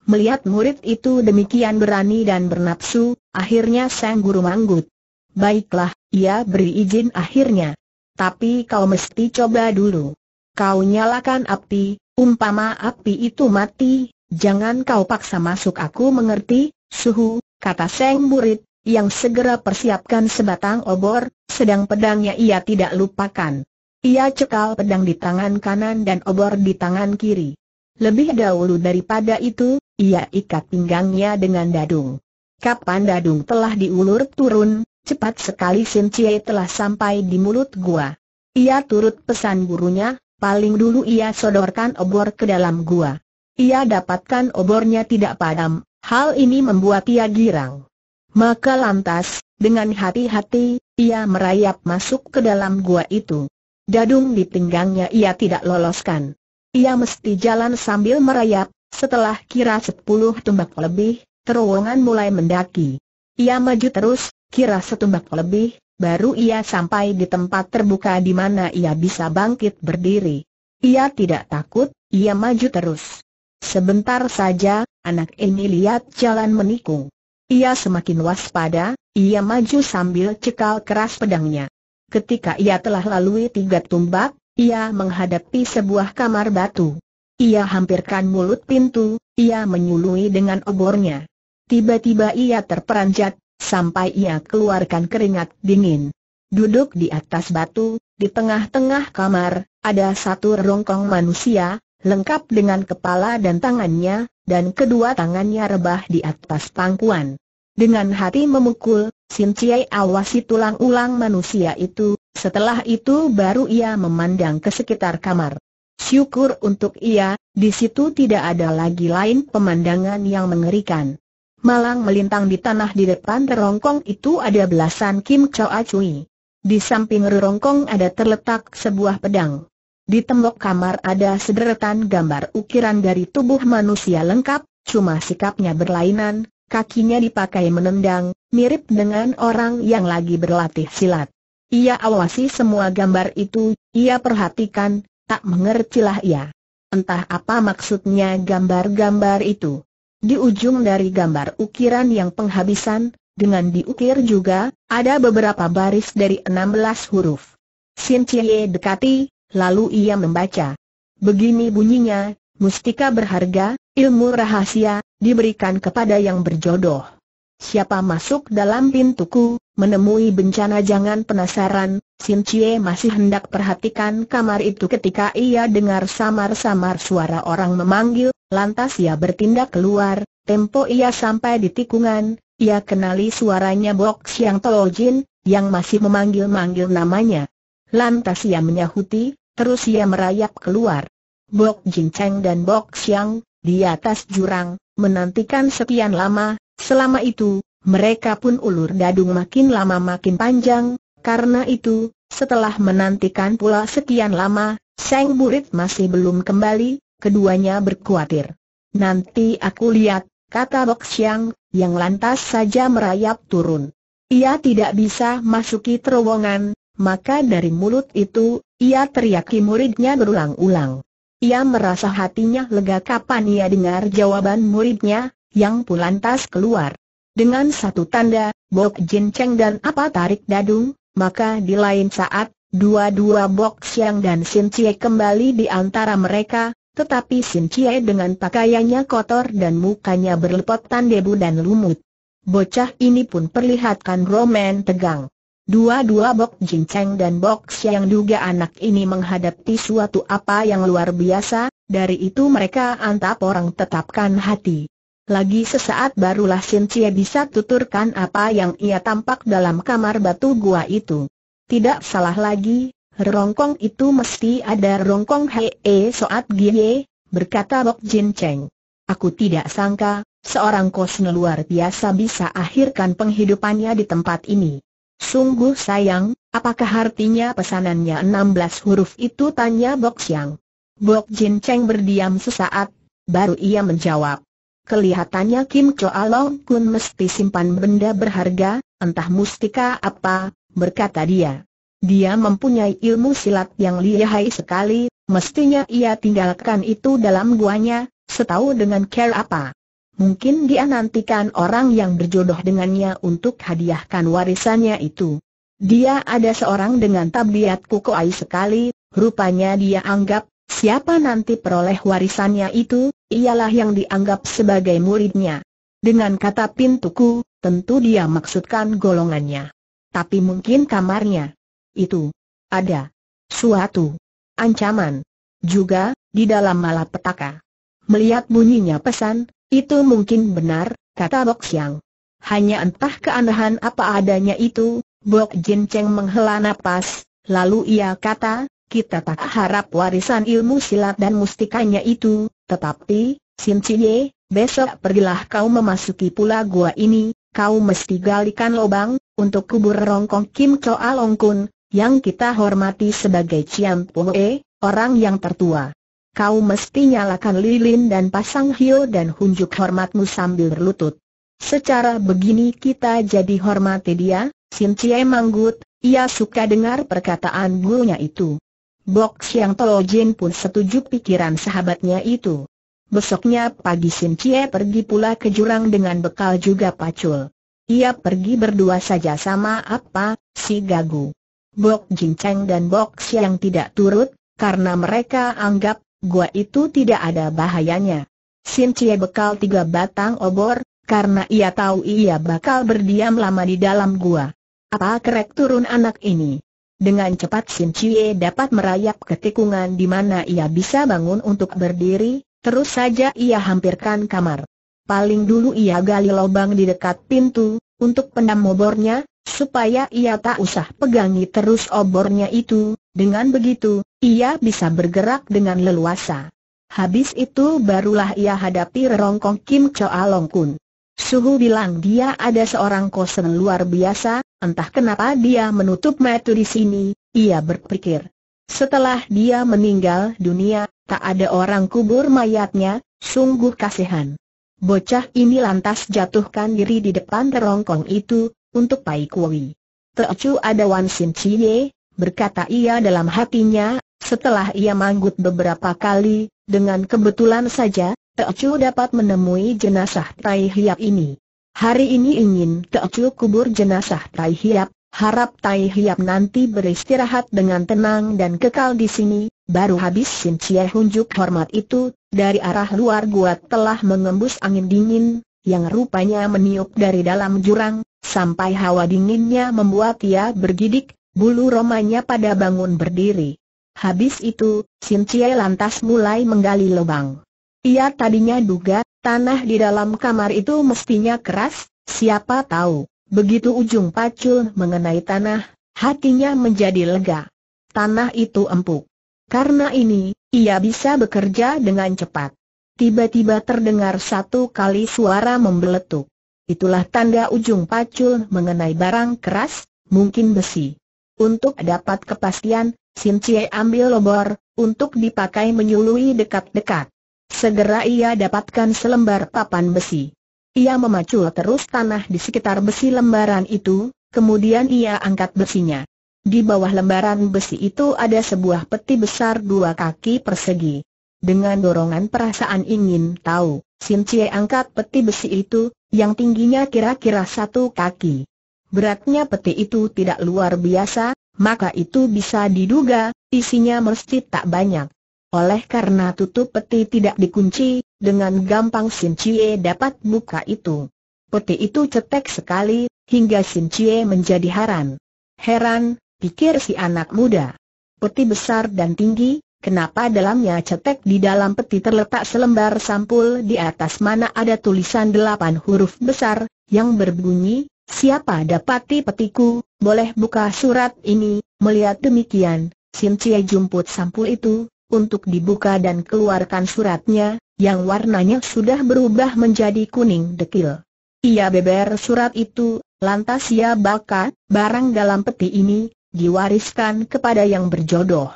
Melihat murid itu demikian berani dan bernapsu, akhirnya sang guru manggut. Baiklah, ia beri izin akhirnya. Tapi kau mesti coba dulu. Kau nyalakan api, umpama api itu mati, jangan kau paksa masuk aku mengerti, suhu, kata sang murid, yang segera persiapkan sebatang obor, sedang pedangnya ia tidak lupakan. Ia cekal pedang di tangan kanan dan obor di tangan kiri. Lebih dahulu daripada itu, ia ikat pinggangnya dengan dadung. Kapan dadung telah diulur turun, cepat sekali Sim Cie telah sampai di mulut gua. Ia turut pesan gurunya, paling dulu ia sodorkan obor ke dalam gua. Ia dapatkan obornya tidak padam, hal ini membuat ia girang. Maka lantas, dengan hati-hati, ia merayap masuk ke dalam gua itu. Dadung di pinggangnya ia tidak loloskan. Ia mesti jalan sambil merayap, setelah kira sepuluh tumbak lebih, terowongan mulai mendaki. Ia maju terus, kira setumbak lebih, baru ia sampai di tempat terbuka di mana ia bisa bangkit berdiri. Ia tidak takut, ia maju terus. Sebentar saja, anak ini lihat jalan menikung. Ia semakin waspada, ia maju sambil cekal keras pedangnya. Ketika ia telah lalui tiga tumbak, ia menghadapi sebuah kamar batu. Ia hampirkan mulut pintu, ia menyului dengan obornya. Tiba-tiba ia terperanjat, sampai ia keluarkan keringat dingin. Duduk di atas batu, di tengah-tengah kamar, ada satu rongkong manusia, lengkap dengan kepala dan tangannya, dan kedua tangannya rebah di atas pangkuan. Dengan hati memukul, Sin Ciai awasi tulang-ulang manusia itu, setelah itu baru ia memandang ke sekitar kamar. Syukur untuk ia, di situ tidak ada lagi lain pemandangan yang mengerikan. Malang melintang di tanah di depan terongkong itu ada belasan Kim Choa Chui. Di samping rerongkong ada terletak sebuah pedang. Di tembok kamar ada sederetan gambar ukiran dari tubuh manusia lengkap, cuma sikapnya berlainan, kakinya dipakai menendang, mirip dengan orang yang lagi berlatih silat. Ia awasi semua gambar itu, ia perhatikan, tak mengertilah ia. Entah apa maksudnya gambar-gambar itu. Di ujung dari gambar ukiran yang penghabisan, dengan diukir juga, ada beberapa baris dari 16 huruf. Sin Cie dekati, lalu ia membaca. Begini bunyinya, mustika berharga, ilmu rahasia, diberikan kepada yang berjodoh. Siapa masuk dalam pintuku, menemui bencana jangan penasaran, Sin Cie masih hendak perhatikan kamar itu ketika ia dengar samar-samar suara orang memanggil, lantas ia bertindak keluar, tempo ia sampai di tikungan, ia kenali suaranya Bok Siang Jin yang masih memanggil-manggil namanya. Lantas ia menyahuti, Terus ia merayap keluar. Bok Cheng dan Bok Xiang, di atas jurang, menantikan sekian lama, selama itu, mereka pun ulur dadung makin lama makin panjang, karena itu, setelah menantikan pula sekian lama, Seng Burit masih belum kembali, keduanya berkuatir. Nanti aku lihat, kata Bok Xiang, yang lantas saja merayap turun. Ia tidak bisa masuki terowongan, maka dari mulut itu, ia teriaki muridnya berulang-ulang. Ia merasa hatinya lega kapan ia dengar jawaban muridnya, yang pun lantas keluar. Dengan satu tanda, Bok Jin Cheng dan apa tarik dadung, maka di lain saat, dua-dua Bok Siang dan Sin Cie kembali di antara mereka, tetapi Sin Cie dengan pakaiannya kotor dan mukanya berlepotan debu dan lumut. Bocah ini pun perlihatkan romen tegang. Dua-dua Bok Cheng dan Bok yang duga anak ini menghadapi suatu apa yang luar biasa, dari itu mereka antap orang tetapkan hati. Lagi sesaat barulah Sin Cie bisa tuturkan apa yang ia tampak dalam kamar batu gua itu. Tidak salah lagi, rongkong itu mesti ada rongkong hee soat gie, berkata Bok Cheng. Aku tidak sangka, seorang kosne luar biasa bisa akhirkan penghidupannya di tempat ini. Sungguh sayang, apakah artinya pesanannya 16 huruf itu tanya Bok Siang. Bok Jin Cheng berdiam sesaat, baru ia menjawab. Kelihatannya Kim Cho Along Kun mesti simpan benda berharga, entah mustika apa, berkata dia. Dia mempunyai ilmu silat yang lihai sekali, mestinya ia tinggalkan itu dalam guanya, setahu dengan care apa. Mungkin dia nantikan orang yang berjodoh dengannya untuk hadiahkan warisannya itu. Dia ada seorang dengan tabiat kukuai sekali, rupanya dia anggap, siapa nanti peroleh warisannya itu, ialah yang dianggap sebagai muridnya. Dengan kata pintuku, tentu dia maksudkan golongannya. Tapi mungkin kamarnya. Itu. Ada. Suatu. Ancaman. Juga, di dalam malapetaka. Melihat bunyinya pesan, itu mungkin benar, kata Bok Siang. Hanya entah keanehan apa adanya itu, Bok Jin Cheng menghela nafas, lalu ia kata, kita tak harap warisan ilmu silat dan mustikanya itu, tetapi, Sin Cie, besok pergilah kau memasuki pula gua ini, kau mesti galikan lubang, untuk kubur Rongkong Kim Cho Along Kun, yang kita hormati sebagai Ciam Pue, orang yang tertua. Kau mesti nyalakan lilin dan pasang hio dan hunjuk hormatmu sambil berlutut. Secara begini kita jadi hormati dia, Sin Cie Manggut, ia suka dengar perkataan gurunya itu. Bok Siang Tolo Jin pun setuju pikiran sahabatnya itu. Besoknya pagi Sin Cie pergi pula ke jurang dengan bekal juga pacul. Ia pergi berdua saja sama apa, si Gagu. Bok Jin Cheng dan Bok Siang tidak turut, karena mereka anggap gua itu tidak ada bahayanya. Sin Cie bekal tiga batang obor, karena ia tahu ia bakal berdiam lama di dalam gua. Apa kerek turun anak ini? Dengan cepat Sin Cie dapat merayap ke tikungan di mana ia bisa bangun untuk berdiri, terus saja ia hampirkan kamar. Paling dulu ia gali lubang di dekat pintu, untuk pendam obornya, supaya ia tak usah pegangi terus obornya itu, dengan begitu, ia bisa bergerak dengan leluasa. Habis itu barulah ia hadapi rongkong Kim Choa Long Kun. Suhu bilang dia ada seorang kosen luar biasa, entah kenapa dia menutup metu di sini, ia berpikir. Setelah dia meninggal dunia, tak ada orang kubur mayatnya, sungguh kasihan. Bocah ini lantas jatuhkan diri di depan terongkong itu, untuk Pai Kui. Teocu ada Wan Sin Chie, berkata ia dalam hatinya, setelah ia manggut beberapa kali, dengan kebetulan saja, Chu dapat menemui jenazah Tai Hiap ini. Hari ini ingin Chu kubur jenazah Tai Hiap, harap Tai Hiap nanti beristirahat dengan tenang dan kekal di sini, baru habis Sin Chie Hunjuk hormat itu, dari arah luar gua telah mengembus angin dingin, yang rupanya meniup dari dalam jurang, sampai hawa dinginnya membuat ia bergidik, Bulu romanya pada bangun berdiri. Habis itu, Sin Cie lantas mulai menggali lubang. Ia tadinya duga, tanah di dalam kamar itu mestinya keras, siapa tahu. Begitu ujung pacul mengenai tanah, hatinya menjadi lega. Tanah itu empuk. Karena ini, ia bisa bekerja dengan cepat. Tiba-tiba terdengar satu kali suara membeletuk. Itulah tanda ujung pacul mengenai barang keras, mungkin besi. Untuk dapat kepastian, Sim Cie ambil obor, untuk dipakai menyului dekat-dekat. Segera ia dapatkan selembar papan besi. Ia memacul terus tanah di sekitar besi lembaran itu, kemudian ia angkat besinya. Di bawah lembaran besi itu ada sebuah peti besar dua kaki persegi. Dengan dorongan perasaan ingin tahu, Sim Cie angkat peti besi itu, yang tingginya kira-kira satu kaki beratnya peti itu tidak luar biasa, maka itu bisa diduga, isinya mesti tak banyak. Oleh karena tutup peti tidak dikunci, dengan gampang Sin Chie dapat buka itu. Peti itu cetek sekali, hingga Sin Chie menjadi heran. Heran, pikir si anak muda. Peti besar dan tinggi, Kenapa dalamnya cetek di dalam peti terletak selembar sampul di atas mana ada tulisan delapan huruf besar, yang berbunyi, Siapa dapati petiku, boleh buka surat ini, melihat demikian, Sim Cie jumput sampul itu, untuk dibuka dan keluarkan suratnya, yang warnanya sudah berubah menjadi kuning dekil. Ia beber surat itu, lantas ia bakat, barang dalam peti ini, diwariskan kepada yang berjodoh.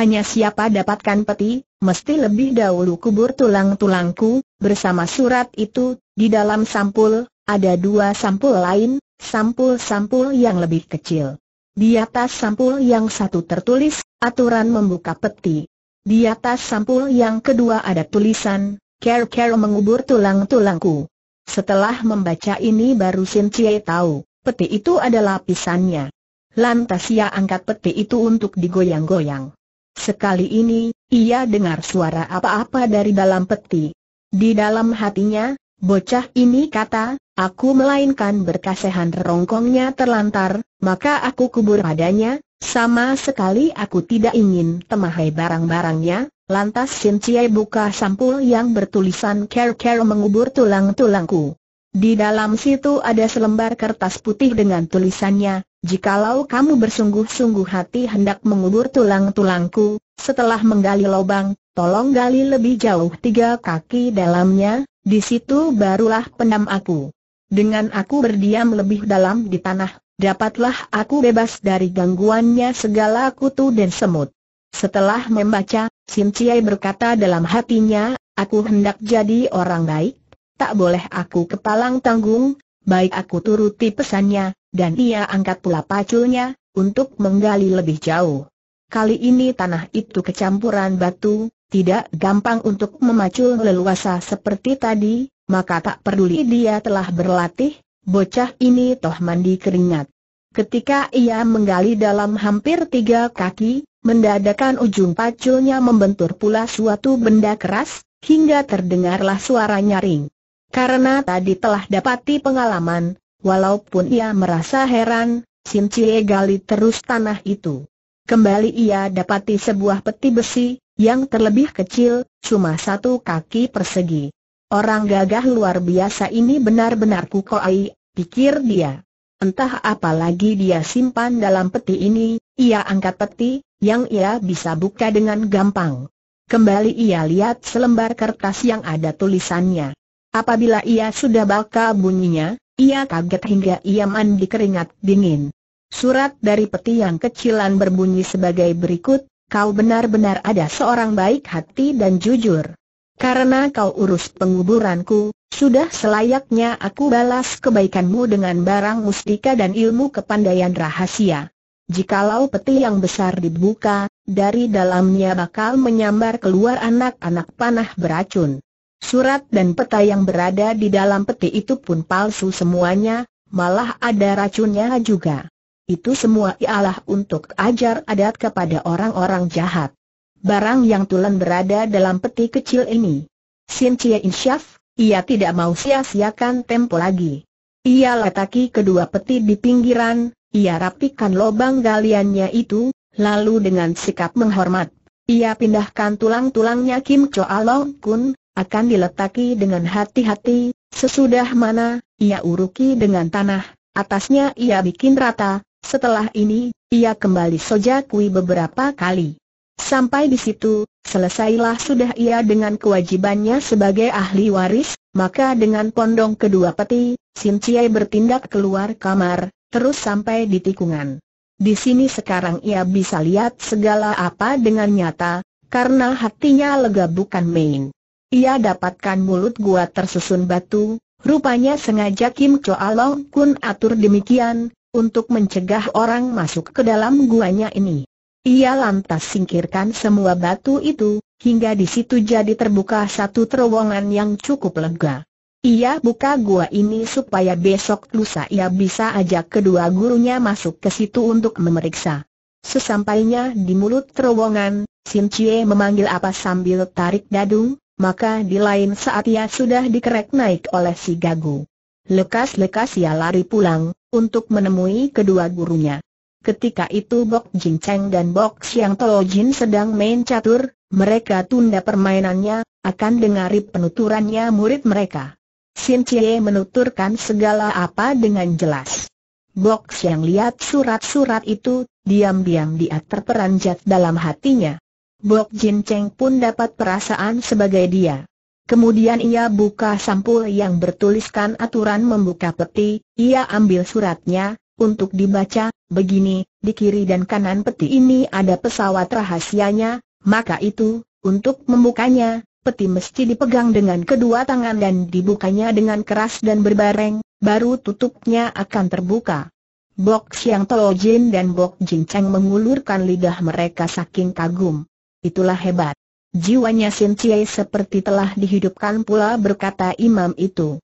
Hanya siapa dapatkan peti, mesti lebih dahulu kubur tulang-tulangku, bersama surat itu, di dalam sampul, ada dua sampul lain, sampul-sampul yang lebih kecil. Di atas sampul yang satu tertulis, aturan membuka peti. Di atas sampul yang kedua ada tulisan, Care Care mengubur tulang-tulangku. Setelah membaca ini baru Sin Cie tahu, peti itu ada lapisannya. Lantas ia angkat peti itu untuk digoyang-goyang. Sekali ini, ia dengar suara apa-apa dari dalam peti. Di dalam hatinya, Bocah ini kata, aku melainkan berkasehan rongkongnya terlantar, maka aku kubur padanya, sama sekali aku tidak ingin temahai barang-barangnya, lantas Sin Cie buka sampul yang bertulisan Care Care mengubur tulang-tulangku. Di dalam situ ada selembar kertas putih dengan tulisannya, Jikalau kamu bersungguh-sungguh hati hendak mengubur tulang-tulangku, setelah menggali lubang, tolong gali lebih jauh tiga kaki dalamnya, di situ barulah penam aku. Dengan aku berdiam lebih dalam di tanah, dapatlah aku bebas dari gangguannya segala kutu dan semut. Setelah membaca, Sim Ciai berkata dalam hatinya, aku hendak jadi orang baik, tak boleh aku kepalang tanggung, baik aku turuti pesannya, dan ia angkat pula paculnya, untuk menggali lebih jauh. Kali ini tanah itu kecampuran batu, tidak gampang untuk memacul leluasa seperti tadi, maka tak peduli dia telah berlatih, bocah ini toh mandi keringat. Ketika ia menggali dalam hampir tiga kaki, mendadakan ujung paculnya membentur pula suatu benda keras, hingga terdengarlah suara nyaring. Karena tadi telah dapati pengalaman, walaupun ia merasa heran, Sin Cie gali terus tanah itu. Kembali ia dapati sebuah peti besi, yang terlebih kecil, cuma satu kaki persegi. Orang gagah luar biasa ini benar-benar kukoai, pikir dia. Entah apa lagi dia simpan dalam peti ini, ia angkat peti, yang ia bisa buka dengan gampang. Kembali ia lihat selembar kertas yang ada tulisannya. Apabila ia sudah baca bunyinya, ia kaget hingga ia mandi keringat dingin. Surat dari peti yang kecilan berbunyi sebagai berikut, kau benar-benar ada seorang baik hati dan jujur. Karena kau urus penguburanku, sudah selayaknya aku balas kebaikanmu dengan barang mustika dan ilmu kepandaian rahasia. Jikalau peti yang besar dibuka, dari dalamnya bakal menyambar keluar anak-anak panah beracun. Surat dan peta yang berada di dalam peti itu pun palsu semuanya, malah ada racunnya juga. Itu semua ialah untuk ajar adat kepada orang-orang jahat. Barang yang tulen berada dalam peti kecil ini. Sin Cie Insyaf, ia tidak mau sia-siakan tempo lagi. Ia letaki kedua peti di pinggiran, ia rapikan lubang galiannya itu, lalu dengan sikap menghormat, ia pindahkan tulang-tulangnya Kim Choa Long Kun, akan diletaki dengan hati-hati, sesudah mana, ia uruki dengan tanah, atasnya ia bikin rata, setelah ini, ia kembali sojakui beberapa kali. Sampai di situ, selesailah sudah ia dengan kewajibannya sebagai ahli waris, maka dengan pondong kedua peti, Sin Chiai bertindak keluar kamar, terus sampai di tikungan. Di sini sekarang ia bisa lihat segala apa dengan nyata, karena hatinya lega bukan main. Ia dapatkan mulut gua tersusun batu, rupanya sengaja Kim Choa Long Kun atur demikian, untuk mencegah orang masuk ke dalam guanya ini. Ia lantas singkirkan semua batu itu, hingga di situ jadi terbuka satu terowongan yang cukup lega. Ia buka gua ini supaya besok lusa ia bisa ajak kedua gurunya masuk ke situ untuk memeriksa. Sesampainya di mulut terowongan, Sin Chie memanggil apa sambil tarik dadung, maka di lain saat ia sudah dikerek naik oleh si Gagu. Lekas-lekas ia lari pulang, untuk menemui kedua gurunya. Ketika itu Bok Jing Cheng dan Bok Xiang Tao Jin sedang main catur, mereka tunda permainannya, akan dengari penuturannya murid mereka. Sin Chie menuturkan segala apa dengan jelas. Bok Xiang lihat surat-surat itu, diam-diam dia terperanjat dalam hatinya. Bok Jin Cheng pun dapat perasaan sebagai dia. Kemudian ia buka sampul yang bertuliskan aturan membuka peti, ia ambil suratnya, untuk dibaca, begini, di kiri dan kanan peti ini ada pesawat rahasianya, maka itu, untuk membukanya, peti mesti dipegang dengan kedua tangan dan dibukanya dengan keras dan berbareng, baru tutupnya akan terbuka. Bok Siang tolojin dan Bok Jin mengulurkan lidah mereka saking kagum. Itulah hebat. Jiwanya Sin seperti telah dihidupkan pula berkata imam itu.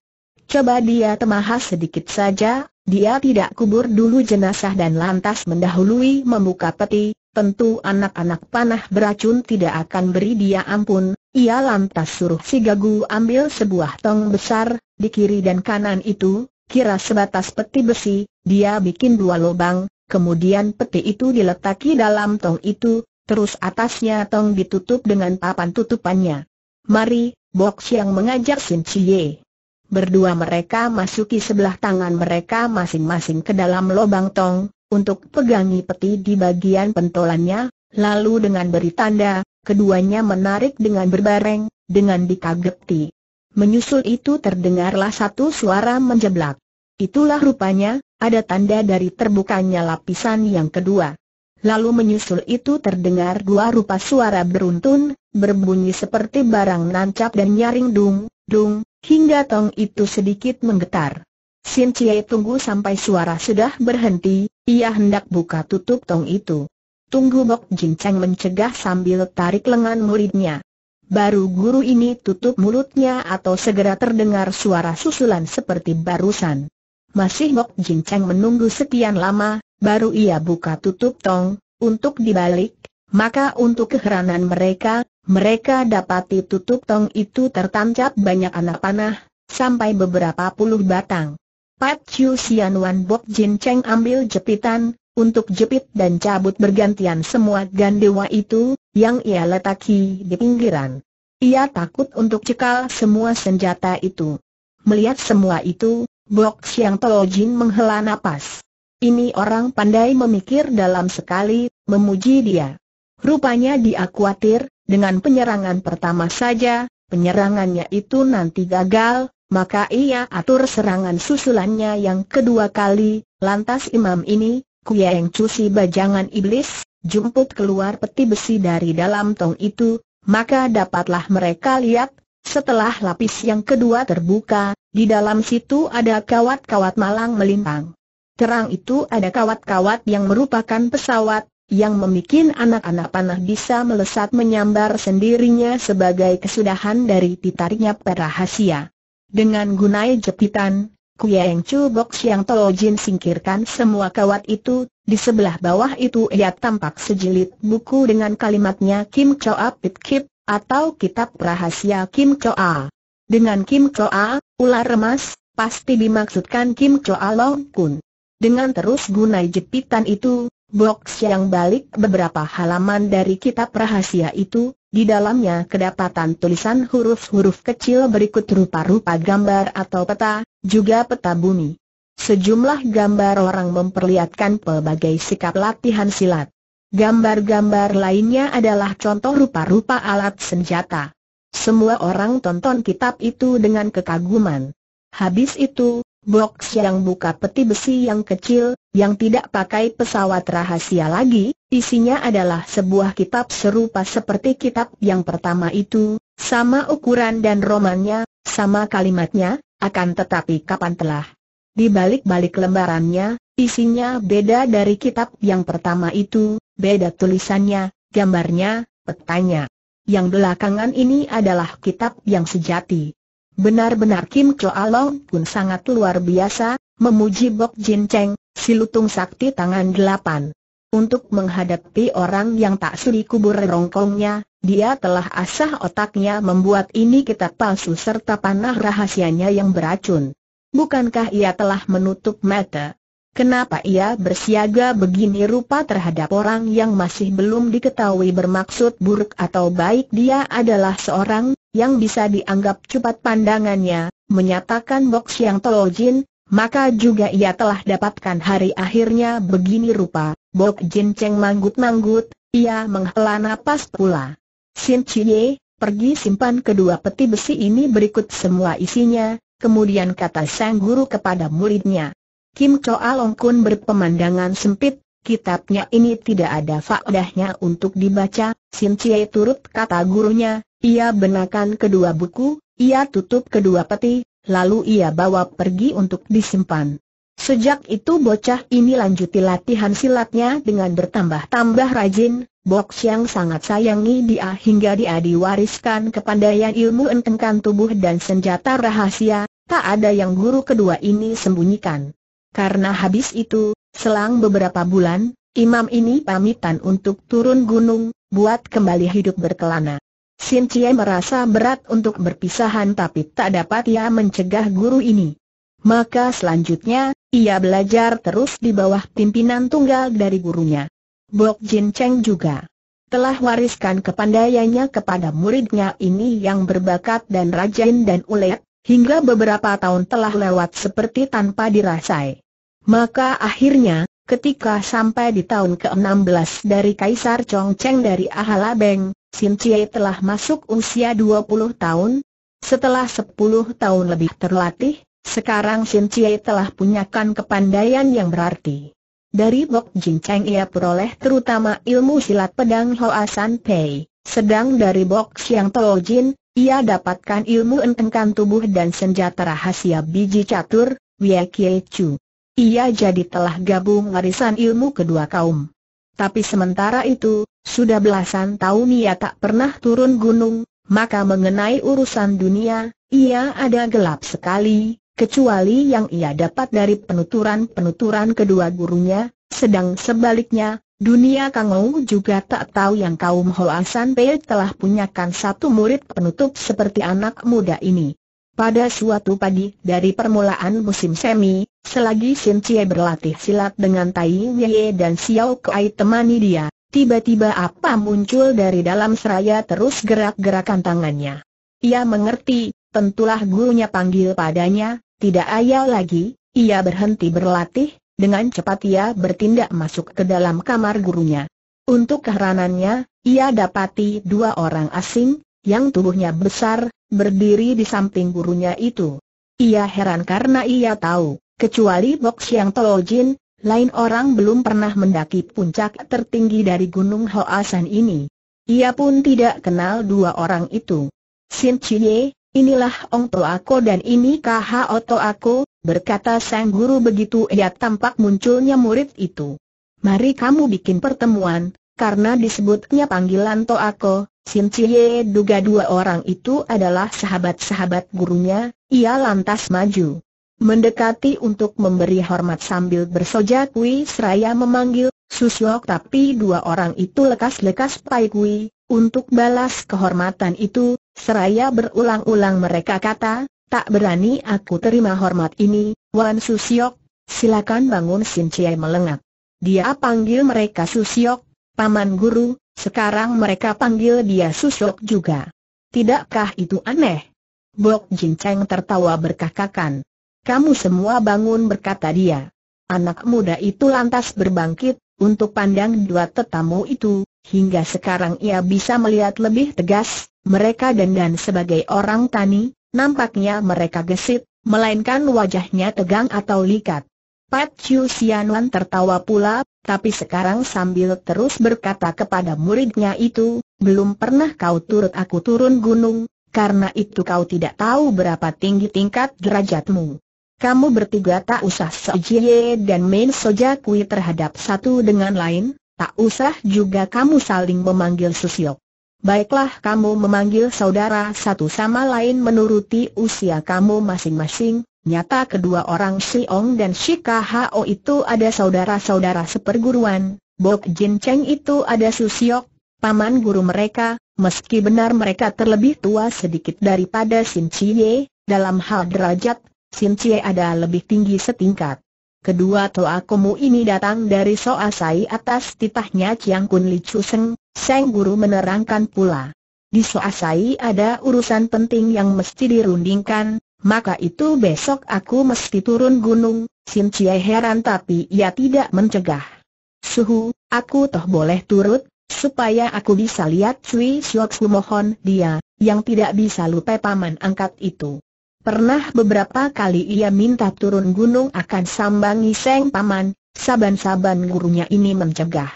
Coba dia temahas sedikit saja, dia tidak kubur dulu jenazah dan lantas mendahului membuka peti, tentu anak-anak panah beracun tidak akan beri dia ampun. Ia lantas suruh si Gagu ambil sebuah tong besar, di kiri dan kanan itu, kira sebatas peti besi, dia bikin dua lubang, kemudian peti itu diletaki dalam tong itu, terus atasnya tong ditutup dengan papan tutupannya. Mari, box yang mengajak Sin Chie. Berdua mereka masuki sebelah tangan mereka masing-masing ke dalam lubang tong, untuk pegangi peti di bagian pentolannya, lalu dengan beri tanda, keduanya menarik dengan berbareng, dengan dikageti. Menyusul itu terdengarlah satu suara menjeblak. Itulah rupanya, ada tanda dari terbukanya lapisan yang kedua. Lalu menyusul itu terdengar dua rupa suara beruntun, berbunyi seperti barang nancap dan nyaring dung, dung, hingga tong itu sedikit menggetar. Sin Cie tunggu sampai suara sudah berhenti, ia hendak buka tutup tong itu. Tunggu Bok Jin Cheng mencegah sambil tarik lengan muridnya. Baru guru ini tutup mulutnya atau segera terdengar suara susulan seperti barusan. Masih Bok Jin Cheng menunggu sekian lama, baru ia buka tutup tong, untuk dibalik, maka untuk keheranan mereka, mereka dapati tutup tong itu tertancap banyak anak panah, sampai beberapa puluh batang. Pat Chiu Sian Wan Bok Jin Cheng ambil jepitan, untuk jepit dan cabut bergantian semua gandewa itu, yang ia letaki di pinggiran. Ia takut untuk cekal semua senjata itu. Melihat semua itu, Bok Siang Tolo Jin menghela napas. Ini orang pandai memikir dalam sekali, memuji dia. Rupanya dia khawatir, dengan penyerangan pertama saja, penyerangannya itu nanti gagal, maka ia atur serangan susulannya yang kedua kali, lantas imam ini, kuya yang Cusi Bajangan Iblis, jumput keluar peti besi dari dalam tong itu, maka dapatlah mereka lihat, setelah lapis yang kedua terbuka, di dalam situ ada kawat-kawat malang melintang. Terang itu ada kawat-kawat yang merupakan pesawat, yang memikin anak-anak panah bisa melesat menyambar sendirinya sebagai kesudahan dari ditariknya perahasia. Dengan gunai jepitan, Kuya Kuyeng Chu Box yang Tojin singkirkan semua kawat itu, di sebelah bawah itu ia tampak sejilid buku dengan kalimatnya Kim Choa Pit Kip, atau Kitab Rahasia Kim Choa. Dengan Kim Choa, ular emas, pasti dimaksudkan Kim Choa Long Kun. Dengan terus gunai jepitan itu, box yang balik beberapa halaman dari kitab rahasia itu, di dalamnya kedapatan tulisan huruf-huruf kecil berikut rupa-rupa gambar atau peta, juga peta bumi. Sejumlah gambar orang memperlihatkan pelbagai sikap latihan silat. Gambar-gambar lainnya adalah contoh rupa-rupa alat senjata. Semua orang tonton kitab itu dengan kekaguman. Habis itu, Box yang buka peti besi yang kecil, yang tidak pakai pesawat rahasia lagi, isinya adalah sebuah kitab serupa seperti kitab yang pertama itu, sama ukuran dan romannya, sama kalimatnya, akan tetapi kapan telah di balik-balik lembarannya, isinya beda dari kitab yang pertama itu, beda tulisannya, gambarnya, petanya. Yang belakangan ini adalah kitab yang sejati. Benar-benar Kim Cho Along pun sangat luar biasa, memuji Bok Jin Cheng, si lutung sakti tangan delapan. Untuk menghadapi orang yang tak sudi kubur rongkongnya, dia telah asah otaknya membuat ini kitab palsu serta panah rahasianya yang beracun. Bukankah ia telah menutup mata? Kenapa ia bersiaga begini rupa terhadap orang yang masih belum diketahui bermaksud buruk atau baik dia adalah seorang yang bisa dianggap cepat pandangannya, menyatakan Bok Siang Jin, maka juga ia telah dapatkan hari akhirnya begini rupa, Bok Jin Cheng manggut-manggut, ia menghela napas pula. Sin Chie, pergi simpan kedua peti besi ini berikut semua isinya, kemudian kata sang guru kepada muridnya. Kim Choa Long Kun berpemandangan sempit, kitabnya ini tidak ada faedahnya untuk dibaca, Sin Chie turut kata gurunya, ia benakan kedua buku, ia tutup kedua peti, lalu ia bawa pergi untuk disimpan. Sejak itu bocah ini lanjuti latihan silatnya dengan bertambah-tambah rajin, Bok yang sangat sayangi dia hingga dia diwariskan kepandaian ilmu entengkan tubuh dan senjata rahasia, tak ada yang guru kedua ini sembunyikan. Karena habis itu, selang beberapa bulan, imam ini pamitan untuk turun gunung, buat kembali hidup berkelana. Sin Cie merasa berat untuk berpisahan tapi tak dapat ia mencegah guru ini. Maka selanjutnya, ia belajar terus di bawah pimpinan tunggal dari gurunya. Bok Jin Cheng juga telah wariskan kepandaiannya kepada muridnya ini yang berbakat dan rajin dan ulet, hingga beberapa tahun telah lewat seperti tanpa dirasai. Maka akhirnya, ketika sampai di tahun ke-16 dari Kaisar Chong Cheng dari Ahalabeng, Sin Cie telah masuk usia 20 tahun. Setelah 10 tahun lebih terlatih, sekarang Sin Cie telah punyakan kepandaian yang berarti. Dari Bok Jin Cheng ia peroleh terutama ilmu silat pedang Hoa San Pei, sedang dari Bok yang Tao Jin, ia dapatkan ilmu entengkan tubuh dan senjata rahasia biji catur, Wei Kie Chu. Ia jadi telah gabung warisan ilmu kedua kaum. Tapi sementara itu, sudah belasan tahun ia tak pernah turun gunung, maka mengenai urusan dunia, ia ada gelap sekali, kecuali yang ia dapat dari penuturan-penuturan kedua gurunya, sedang sebaliknya, Dunia Kangou juga tak tahu yang kaum Hoasan Pei telah punyakan satu murid penutup seperti anak muda ini. Pada suatu pagi dari permulaan musim semi, Selagi Sin Cie berlatih silat dengan Tai Wei dan Xiao Kai temani dia, tiba-tiba apa muncul dari dalam seraya terus gerak-gerakan tangannya. Ia mengerti, tentulah gurunya panggil padanya, tidak ayal lagi, ia berhenti berlatih, dengan cepat ia bertindak masuk ke dalam kamar gurunya. Untuk keheranannya, ia dapati dua orang asing, yang tubuhnya besar, berdiri di samping gurunya itu. Ia heran karena ia tahu, Kecuali Bok Siang Jin, lain orang belum pernah mendaki puncak tertinggi dari Gunung Hoasan ini. Ia pun tidak kenal dua orang itu. Sin Chie, inilah Ong To Ako dan ini Kho To Ako, berkata sang guru begitu ia tampak munculnya murid itu. Mari kamu bikin pertemuan, karena disebutnya panggilan To Ako, Sin Chie duga dua orang itu adalah sahabat-sahabat gurunya, ia lantas maju mendekati untuk memberi hormat sambil bersojak Kui seraya memanggil, Susyok tapi dua orang itu lekas-lekas Pai Kui, untuk balas kehormatan itu, seraya berulang-ulang mereka kata, tak berani aku terima hormat ini, Wan Susyok, silakan bangun Sin Chie melengak. Dia panggil mereka Susyok, Paman Guru, sekarang mereka panggil dia Susyok juga. Tidakkah itu aneh? Bok Jin Cheng tertawa berkakakan. Kamu semua bangun berkata dia. Anak muda itu lantas berbangkit, untuk pandang dua tetamu itu, hingga sekarang ia bisa melihat lebih tegas, mereka dandan sebagai orang tani, nampaknya mereka gesit, melainkan wajahnya tegang atau likat. Pat Chiu Sianuan tertawa pula, tapi sekarang sambil terus berkata kepada muridnya itu, belum pernah kau turut aku turun gunung, karena itu kau tidak tahu berapa tinggi tingkat derajatmu kamu bertiga tak usah sejie dan main kui terhadap satu dengan lain, tak usah juga kamu saling memanggil susiok. Baiklah kamu memanggil saudara satu sama lain menuruti usia kamu masing-masing, nyata kedua orang Siong dan si KHO itu ada saudara-saudara seperguruan, Bok Jin Cheng itu ada Susiok, paman guru mereka, meski benar mereka terlebih tua sedikit daripada Sin Chie, dalam hal derajat Sin Cie ada lebih tinggi setingkat. Kedua Toa Komu ini datang dari Soa Sai atas titahnya Chiang Kun Li Chu Seng, Seng Guru menerangkan pula. Di Soa Sai ada urusan penting yang mesti dirundingkan, maka itu besok aku mesti turun gunung, Sin Cie heran tapi ia tidak mencegah. Suhu, aku toh boleh turut, supaya aku bisa lihat Cui Siok mohon dia, yang tidak bisa lupa paman angkat itu. Pernah beberapa kali ia minta turun gunung akan sambangi Seng Paman, saban-saban gurunya ini mencegah.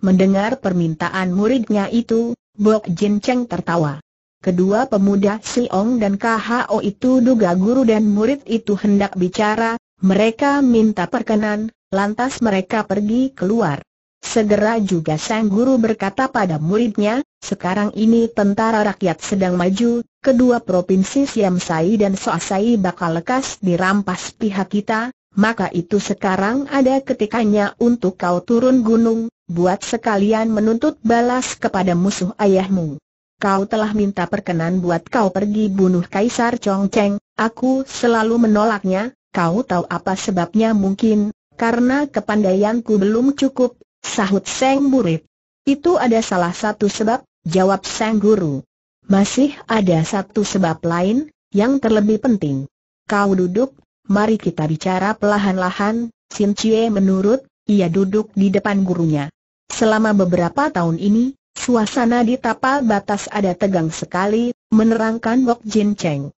Mendengar permintaan muridnya itu, Bok Jin Cheng tertawa. Kedua pemuda Si Ong dan KHO itu duga guru dan murid itu hendak bicara, mereka minta perkenan, lantas mereka pergi keluar. Segera juga sang guru berkata pada muridnya, sekarang ini tentara rakyat sedang maju, kedua provinsi Siam Sai dan Soasai bakal lekas dirampas pihak kita, maka itu sekarang ada ketikanya untuk kau turun gunung, buat sekalian menuntut balas kepada musuh ayahmu. Kau telah minta perkenan buat kau pergi bunuh Kaisar Chongcheng, aku selalu menolaknya, kau tahu apa sebabnya mungkin, karena kepandaianku belum cukup, Sahut Seng Murid. Itu ada salah satu sebab, jawab Seng Guru. Masih ada satu sebab lain, yang terlebih penting. Kau duduk, mari kita bicara pelahan lahan Sin Chie menurut, ia duduk di depan gurunya. Selama beberapa tahun ini, suasana di tapal batas ada tegang sekali, menerangkan Wok Jin Cheng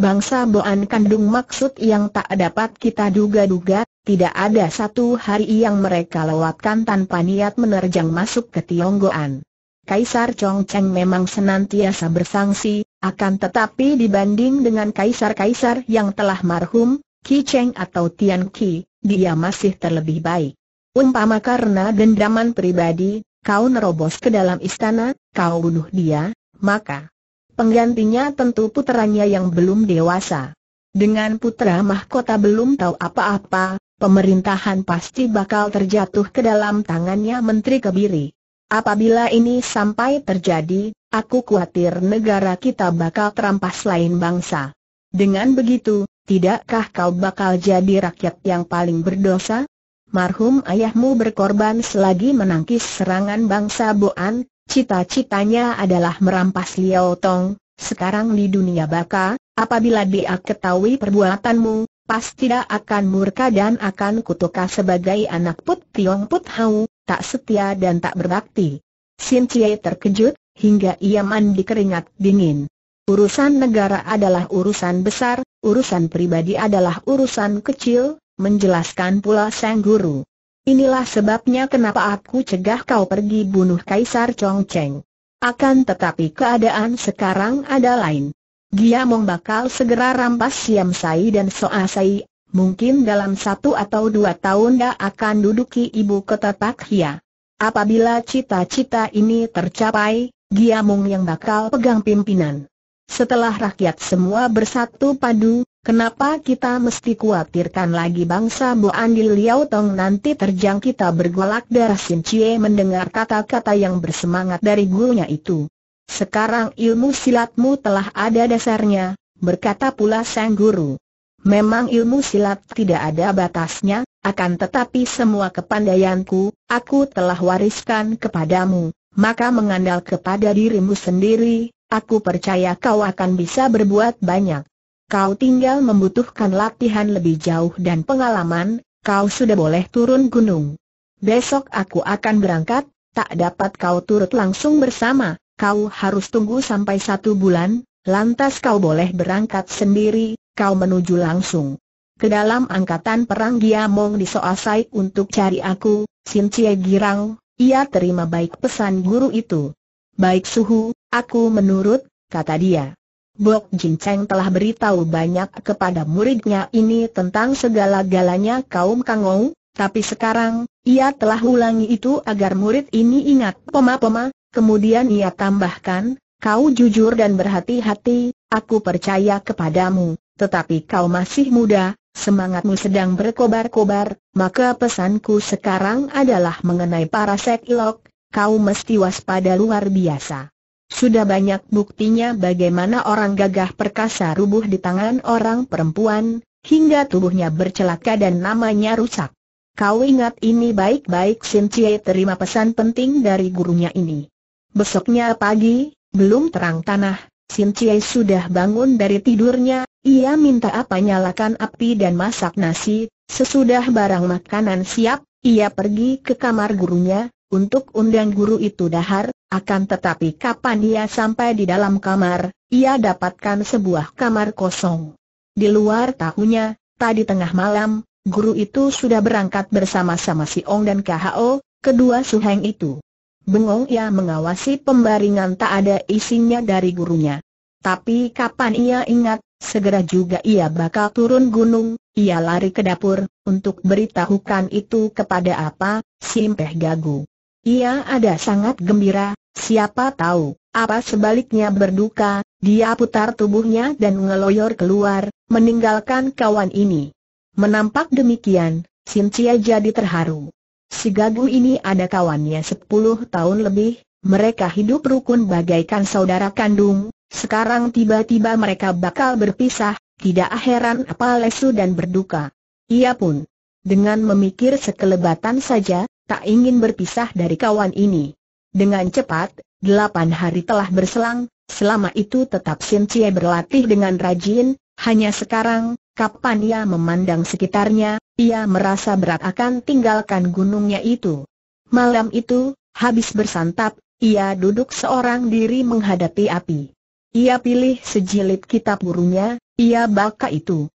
bangsa Boan kandung maksud yang tak dapat kita duga-duga, tidak ada satu hari yang mereka lewatkan tanpa niat menerjang masuk ke Tionggoan. Kaisar Chongcheng memang senantiasa bersangsi, akan tetapi dibanding dengan kaisar-kaisar yang telah marhum, Ki Cheng atau Tian Qi, dia masih terlebih baik. Umpama karena dendaman pribadi, kau nerobos ke dalam istana, kau bunuh dia, maka Penggantinya tentu puteranya yang belum dewasa. Dengan putra mahkota belum tahu apa-apa, pemerintahan pasti bakal terjatuh ke dalam tangannya Menteri Kebiri. Apabila ini sampai terjadi, aku khawatir negara kita bakal terampas lain bangsa. Dengan begitu, tidakkah kau bakal jadi rakyat yang paling berdosa? Marhum ayahmu berkorban selagi menangkis serangan bangsa Boan, Cita-citanya adalah merampas Liao Tong, sekarang di dunia baka, apabila dia ketahui perbuatanmu, pasti dia akan murka dan akan kutukah sebagai anak put Tiong Put Hau, tak setia dan tak berbakti. Sin Cie terkejut, hingga ia mandi keringat dingin. Urusan negara adalah urusan besar, urusan pribadi adalah urusan kecil, menjelaskan pula Sang Guru. Inilah sebabnya kenapa aku cegah kau pergi bunuh Kaisar Chong Cheng. Akan tetapi keadaan sekarang ada lain. Mong bakal segera rampas Siam Sai dan Soa Sai Mungkin dalam satu atau dua tahun dia akan duduki ibu kota Hia. Apabila cita-cita ini tercapai, Giamung yang bakal pegang pimpinan. Setelah rakyat semua bersatu padu, Kenapa kita mesti khawatirkan lagi bangsa bu? di Liao Tong nanti terjang kita bergolak darah Sin Cie mendengar kata-kata yang bersemangat dari gurunya itu. Sekarang ilmu silatmu telah ada dasarnya, berkata pula sang guru. Memang ilmu silat tidak ada batasnya, akan tetapi semua kepandaianku, aku telah wariskan kepadamu, maka mengandal kepada dirimu sendiri, aku percaya kau akan bisa berbuat banyak. Kau tinggal membutuhkan latihan lebih jauh dan pengalaman, kau sudah boleh turun gunung. Besok aku akan berangkat, tak dapat kau turut langsung bersama, kau harus tunggu sampai satu bulan, lantas kau boleh berangkat sendiri, kau menuju langsung. Ke dalam angkatan perang Giamong di Soasai untuk cari aku, Sin Cie Girang, ia terima baik pesan guru itu. Baik suhu, aku menurut, kata dia. Bok Jin Cheng telah beritahu banyak kepada muridnya ini tentang segala-galanya kaum Kangou, tapi sekarang, ia telah ulangi itu agar murid ini ingat pema poma kemudian ia tambahkan, kau jujur dan berhati-hati, aku percaya kepadamu, tetapi kau masih muda, semangatmu sedang berkobar-kobar, maka pesanku sekarang adalah mengenai para sekilok, kau mesti waspada luar biasa. Sudah banyak buktinya bagaimana orang gagah perkasa rubuh di tangan orang perempuan, hingga tubuhnya bercelaka dan namanya rusak. Kau ingat ini baik-baik Sin Cie terima pesan penting dari gurunya ini. Besoknya pagi, belum terang tanah, Sin Cie sudah bangun dari tidurnya, ia minta apa nyalakan api dan masak nasi, sesudah barang makanan siap, ia pergi ke kamar gurunya, untuk undang guru itu dahar, akan tetapi kapan ia sampai di dalam kamar, ia dapatkan sebuah kamar kosong. Di luar tahunya, tadi tengah malam, guru itu sudah berangkat bersama-sama si Ong dan KHO, kedua suheng itu. Bengong ia mengawasi pembaringan tak ada isinya dari gurunya. Tapi kapan ia ingat, segera juga ia bakal turun gunung, ia lari ke dapur, untuk beritahukan itu kepada apa, si Impeh Gagu. Ia ada sangat gembira, siapa tahu, apa sebaliknya berduka, dia putar tubuhnya dan ngeloyor keluar, meninggalkan kawan ini. Menampak demikian, Sintia jadi terharu. Si Gagu ini ada kawannya 10 tahun lebih, mereka hidup rukun bagaikan saudara kandung, sekarang tiba-tiba mereka bakal berpisah, tidak heran apa lesu dan berduka. Ia pun, dengan memikir sekelebatan saja, tak ingin berpisah dari kawan ini. Dengan cepat, delapan hari telah berselang, selama itu tetap Sin Cie berlatih dengan rajin, hanya sekarang, kapan ia memandang sekitarnya, ia merasa berat akan tinggalkan gunungnya itu. Malam itu, habis bersantap, ia duduk seorang diri menghadapi api. Ia pilih sejilid kitab gurunya, ia baka itu.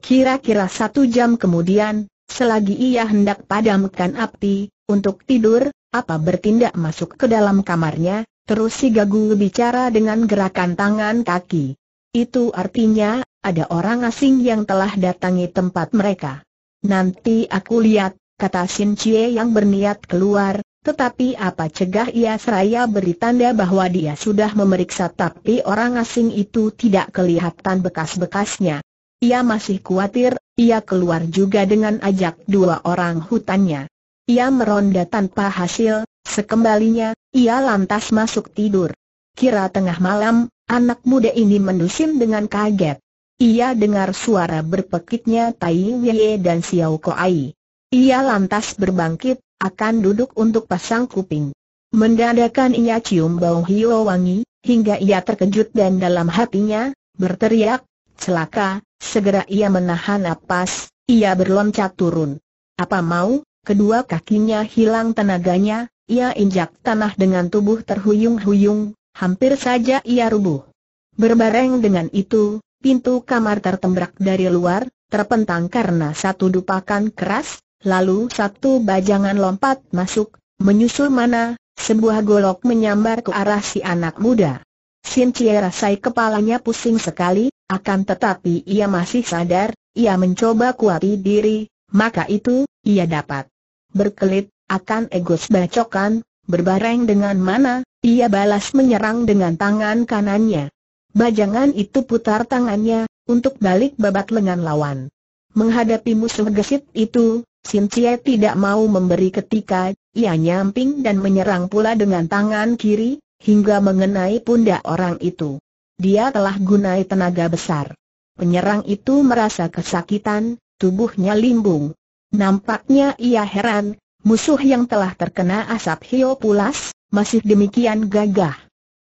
Kira-kira satu jam kemudian, Selagi ia hendak padamkan api, untuk tidur, apa bertindak masuk ke dalam kamarnya, terus si Gagu bicara dengan gerakan tangan kaki. Itu artinya, ada orang asing yang telah datangi tempat mereka. Nanti aku lihat, kata Sin Chie yang berniat keluar, tetapi apa cegah ia seraya beri tanda bahwa dia sudah memeriksa tapi orang asing itu tidak kelihatan bekas-bekasnya. Ia masih khawatir ia keluar juga dengan ajak dua orang hutannya. Ia meronda tanpa hasil, sekembalinya, ia lantas masuk tidur. Kira tengah malam, anak muda ini mendusim dengan kaget. Ia dengar suara berpekitnya Tai Wei dan Xiao Koai. Ia lantas berbangkit, akan duduk untuk pasang kuping. Mendadakan ia cium bau hiu wangi, hingga ia terkejut dan dalam hatinya, berteriak, celaka, Segera ia menahan napas, ia berloncat turun. Apa mau, kedua kakinya hilang tenaganya, ia injak tanah dengan tubuh terhuyung-huyung, hampir saja ia rubuh. Berbareng dengan itu, pintu kamar tertembrak dari luar, terpentang karena satu dupakan keras, lalu satu bajangan lompat masuk, menyusul mana, sebuah golok menyambar ke arah si anak muda. Sin Cie rasai kepalanya pusing sekali, akan tetapi ia masih sadar, ia mencoba kuati diri, maka itu, ia dapat berkelit, akan egos bacokan, berbareng dengan mana, ia balas menyerang dengan tangan kanannya. Bajangan itu putar tangannya, untuk balik babat lengan lawan. Menghadapi musuh gesit itu, Sin Cie tidak mau memberi ketika, ia nyamping dan menyerang pula dengan tangan kiri, hingga mengenai pundak orang itu. Dia telah gunai tenaga besar. Penyerang itu merasa kesakitan, tubuhnya limbung. Nampaknya ia heran, musuh yang telah terkena asap Hio Pulas, masih demikian gagah.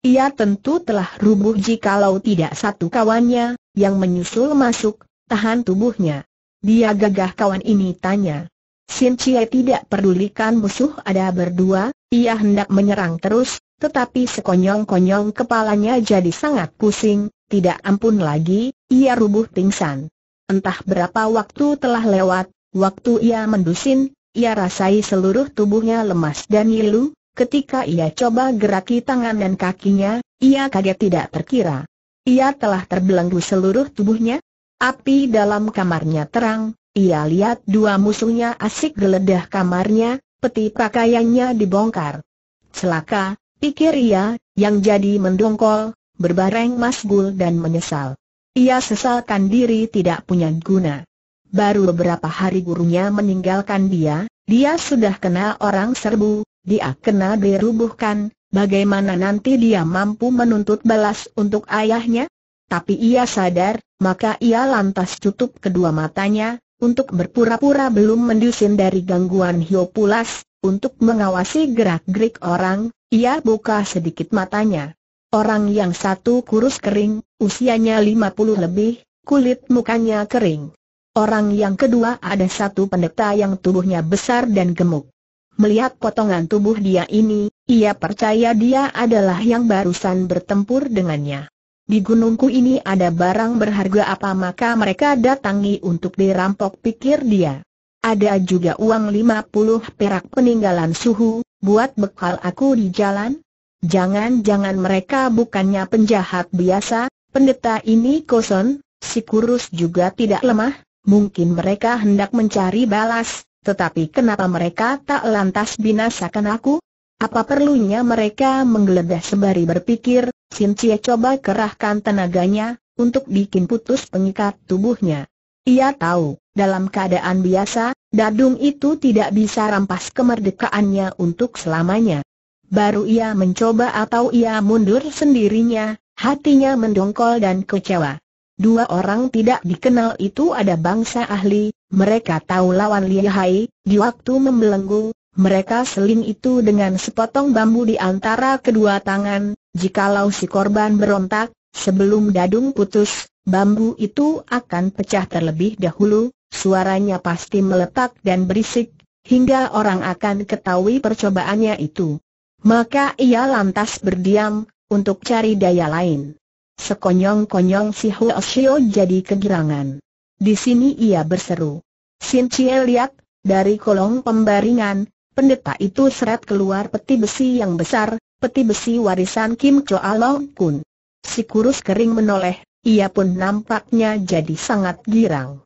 Ia tentu telah rubuh jikalau tidak satu kawannya, yang menyusul masuk, tahan tubuhnya. Dia gagah kawan ini tanya, Sin Chie tidak pedulikan musuh ada berdua, ia hendak menyerang terus, tetapi sekonyong-konyong kepalanya jadi sangat pusing, tidak ampun lagi, ia rubuh pingsan. Entah berapa waktu telah lewat, waktu ia mendusin, ia rasai seluruh tubuhnya lemas dan ngilu, ketika ia coba geraki tangan dan kakinya, ia kaget tidak terkira. Ia telah terbelenggu seluruh tubuhnya. Api dalam kamarnya terang, ia lihat dua musuhnya asik geledah kamarnya, peti pakaiannya dibongkar. Celaka, pikir ia, yang jadi mendongkol, berbareng masgul dan menyesal. Ia sesalkan diri tidak punya guna. Baru beberapa hari gurunya meninggalkan dia, dia sudah kena orang serbu, dia kena dirubuhkan, bagaimana nanti dia mampu menuntut balas untuk ayahnya? Tapi ia sadar, maka ia lantas tutup kedua matanya, untuk berpura-pura belum mendusin dari gangguan Hiopulas, untuk mengawasi gerak-gerik orang, ia buka sedikit matanya. Orang yang satu kurus kering, usianya 50 lebih, kulit mukanya kering. Orang yang kedua ada satu pendeta yang tubuhnya besar dan gemuk. Melihat potongan tubuh dia ini, ia percaya dia adalah yang barusan bertempur dengannya. Di gunungku ini ada barang berharga apa maka mereka datangi untuk dirampok pikir dia. Ada juga uang 50 perak peninggalan suhu, buat bekal aku di jalan. Jangan-jangan mereka bukannya penjahat biasa, pendeta ini kosong, si kurus juga tidak lemah, mungkin mereka hendak mencari balas, tetapi kenapa mereka tak lantas binasakan aku? Apa perlunya mereka menggeledah sembari berpikir, Sin Cie coba kerahkan tenaganya, untuk bikin putus pengikat tubuhnya. Ia tahu, dalam keadaan biasa, Dadung itu tidak bisa rampas kemerdekaannya untuk selamanya. Baru ia mencoba atau ia mundur sendirinya, hatinya mendongkol dan kecewa. Dua orang tidak dikenal itu ada bangsa ahli, mereka tahu lawan lihai, di waktu membelenggu, mereka seling itu dengan sepotong bambu di antara kedua tangan, jikalau si korban berontak, sebelum dadung putus, bambu itu akan pecah terlebih dahulu, suaranya pasti meletak dan berisik, hingga orang akan ketahui percobaannya itu. Maka ia lantas berdiam, untuk cari daya lain. Sekonyong-konyong si Huo Shio jadi kegirangan. Di sini ia berseru. Sin Chie lihat, dari kolong pembaringan, pendeta itu seret keluar peti besi yang besar, peti besi warisan Kim Choa Long Kun. Si kurus kering menoleh, ia pun nampaknya jadi sangat girang.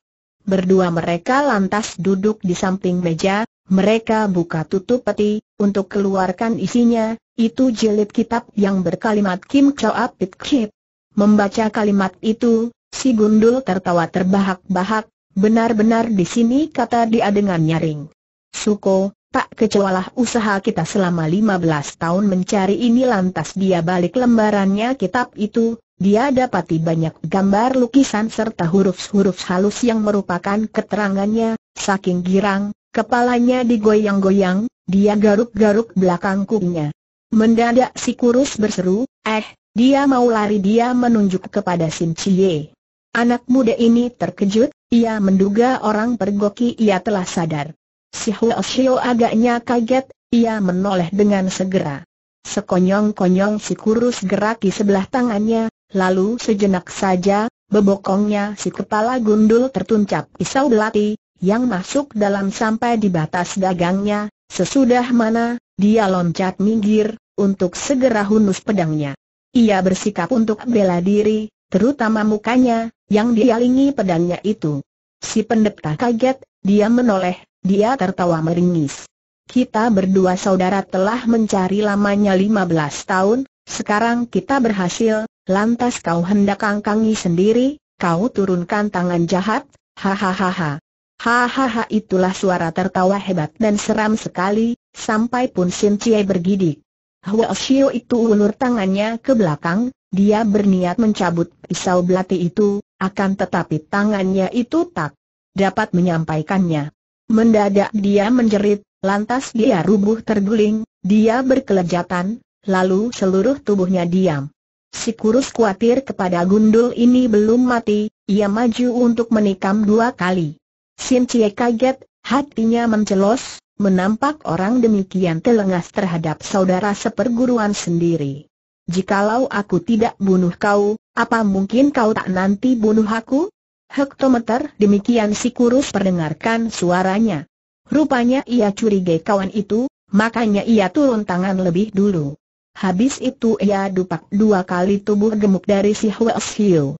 Berdua mereka lantas duduk di samping meja, mereka buka tutup peti, untuk keluarkan isinya, itu jilid kitab yang berkalimat Kim Choa Apit Kip. Membaca kalimat itu, si gundul tertawa terbahak-bahak, benar-benar di sini kata dia dengan nyaring. Suko, Pak kecualah usaha kita selama lima belas tahun mencari ini lantas dia balik lembarannya kitab itu, dia dapati banyak gambar lukisan serta huruf-huruf halus yang merupakan keterangannya, saking girang, kepalanya digoyang-goyang, dia garuk-garuk belakang kupingnya. Mendadak si kurus berseru, eh, dia mau lari dia menunjuk kepada Sim Chie. Anak muda ini terkejut, ia menduga orang pergoki ia telah sadar. Si Huo Xiao agaknya kaget, ia menoleh dengan segera. Sekonyong-konyong si kurus gerak di sebelah tangannya, lalu sejenak saja, bebokongnya si kepala gundul tertuncap pisau belati, yang masuk dalam sampai di batas dagangnya, sesudah mana, dia loncat minggir, untuk segera hunus pedangnya. Ia bersikap untuk bela diri, terutama mukanya, yang dialingi pedangnya itu. Si pendeta kaget, dia menoleh, dia tertawa meringis. Kita berdua saudara telah mencari lamanya 15 tahun, sekarang kita berhasil, lantas kau hendak angkangi sendiri, kau turunkan tangan jahat, hahaha. Hahaha itulah suara tertawa hebat dan seram sekali, sampai pun Sin Cie bergidik. Hua Xiu itu ulur tangannya ke belakang, dia berniat mencabut pisau belati itu, akan tetapi tangannya itu tak dapat menyampaikannya. Mendadak dia menjerit, lantas dia rubuh terguling, dia berkelejatan, lalu seluruh tubuhnya diam. Si kurus khawatir kepada gundul ini belum mati, ia maju untuk menikam dua kali. Sin Cie kaget, hatinya mencelos, menampak orang demikian telengas terhadap saudara seperguruan sendiri. Jikalau aku tidak bunuh kau, apa mungkin kau tak nanti bunuh aku? Hektometer, demikian si kurus perdengarkan suaranya. Rupanya ia curiga kawan itu, makanya ia turun tangan lebih dulu. Habis itu ia dupak dua kali tubuh gemuk dari si Huas Hiu.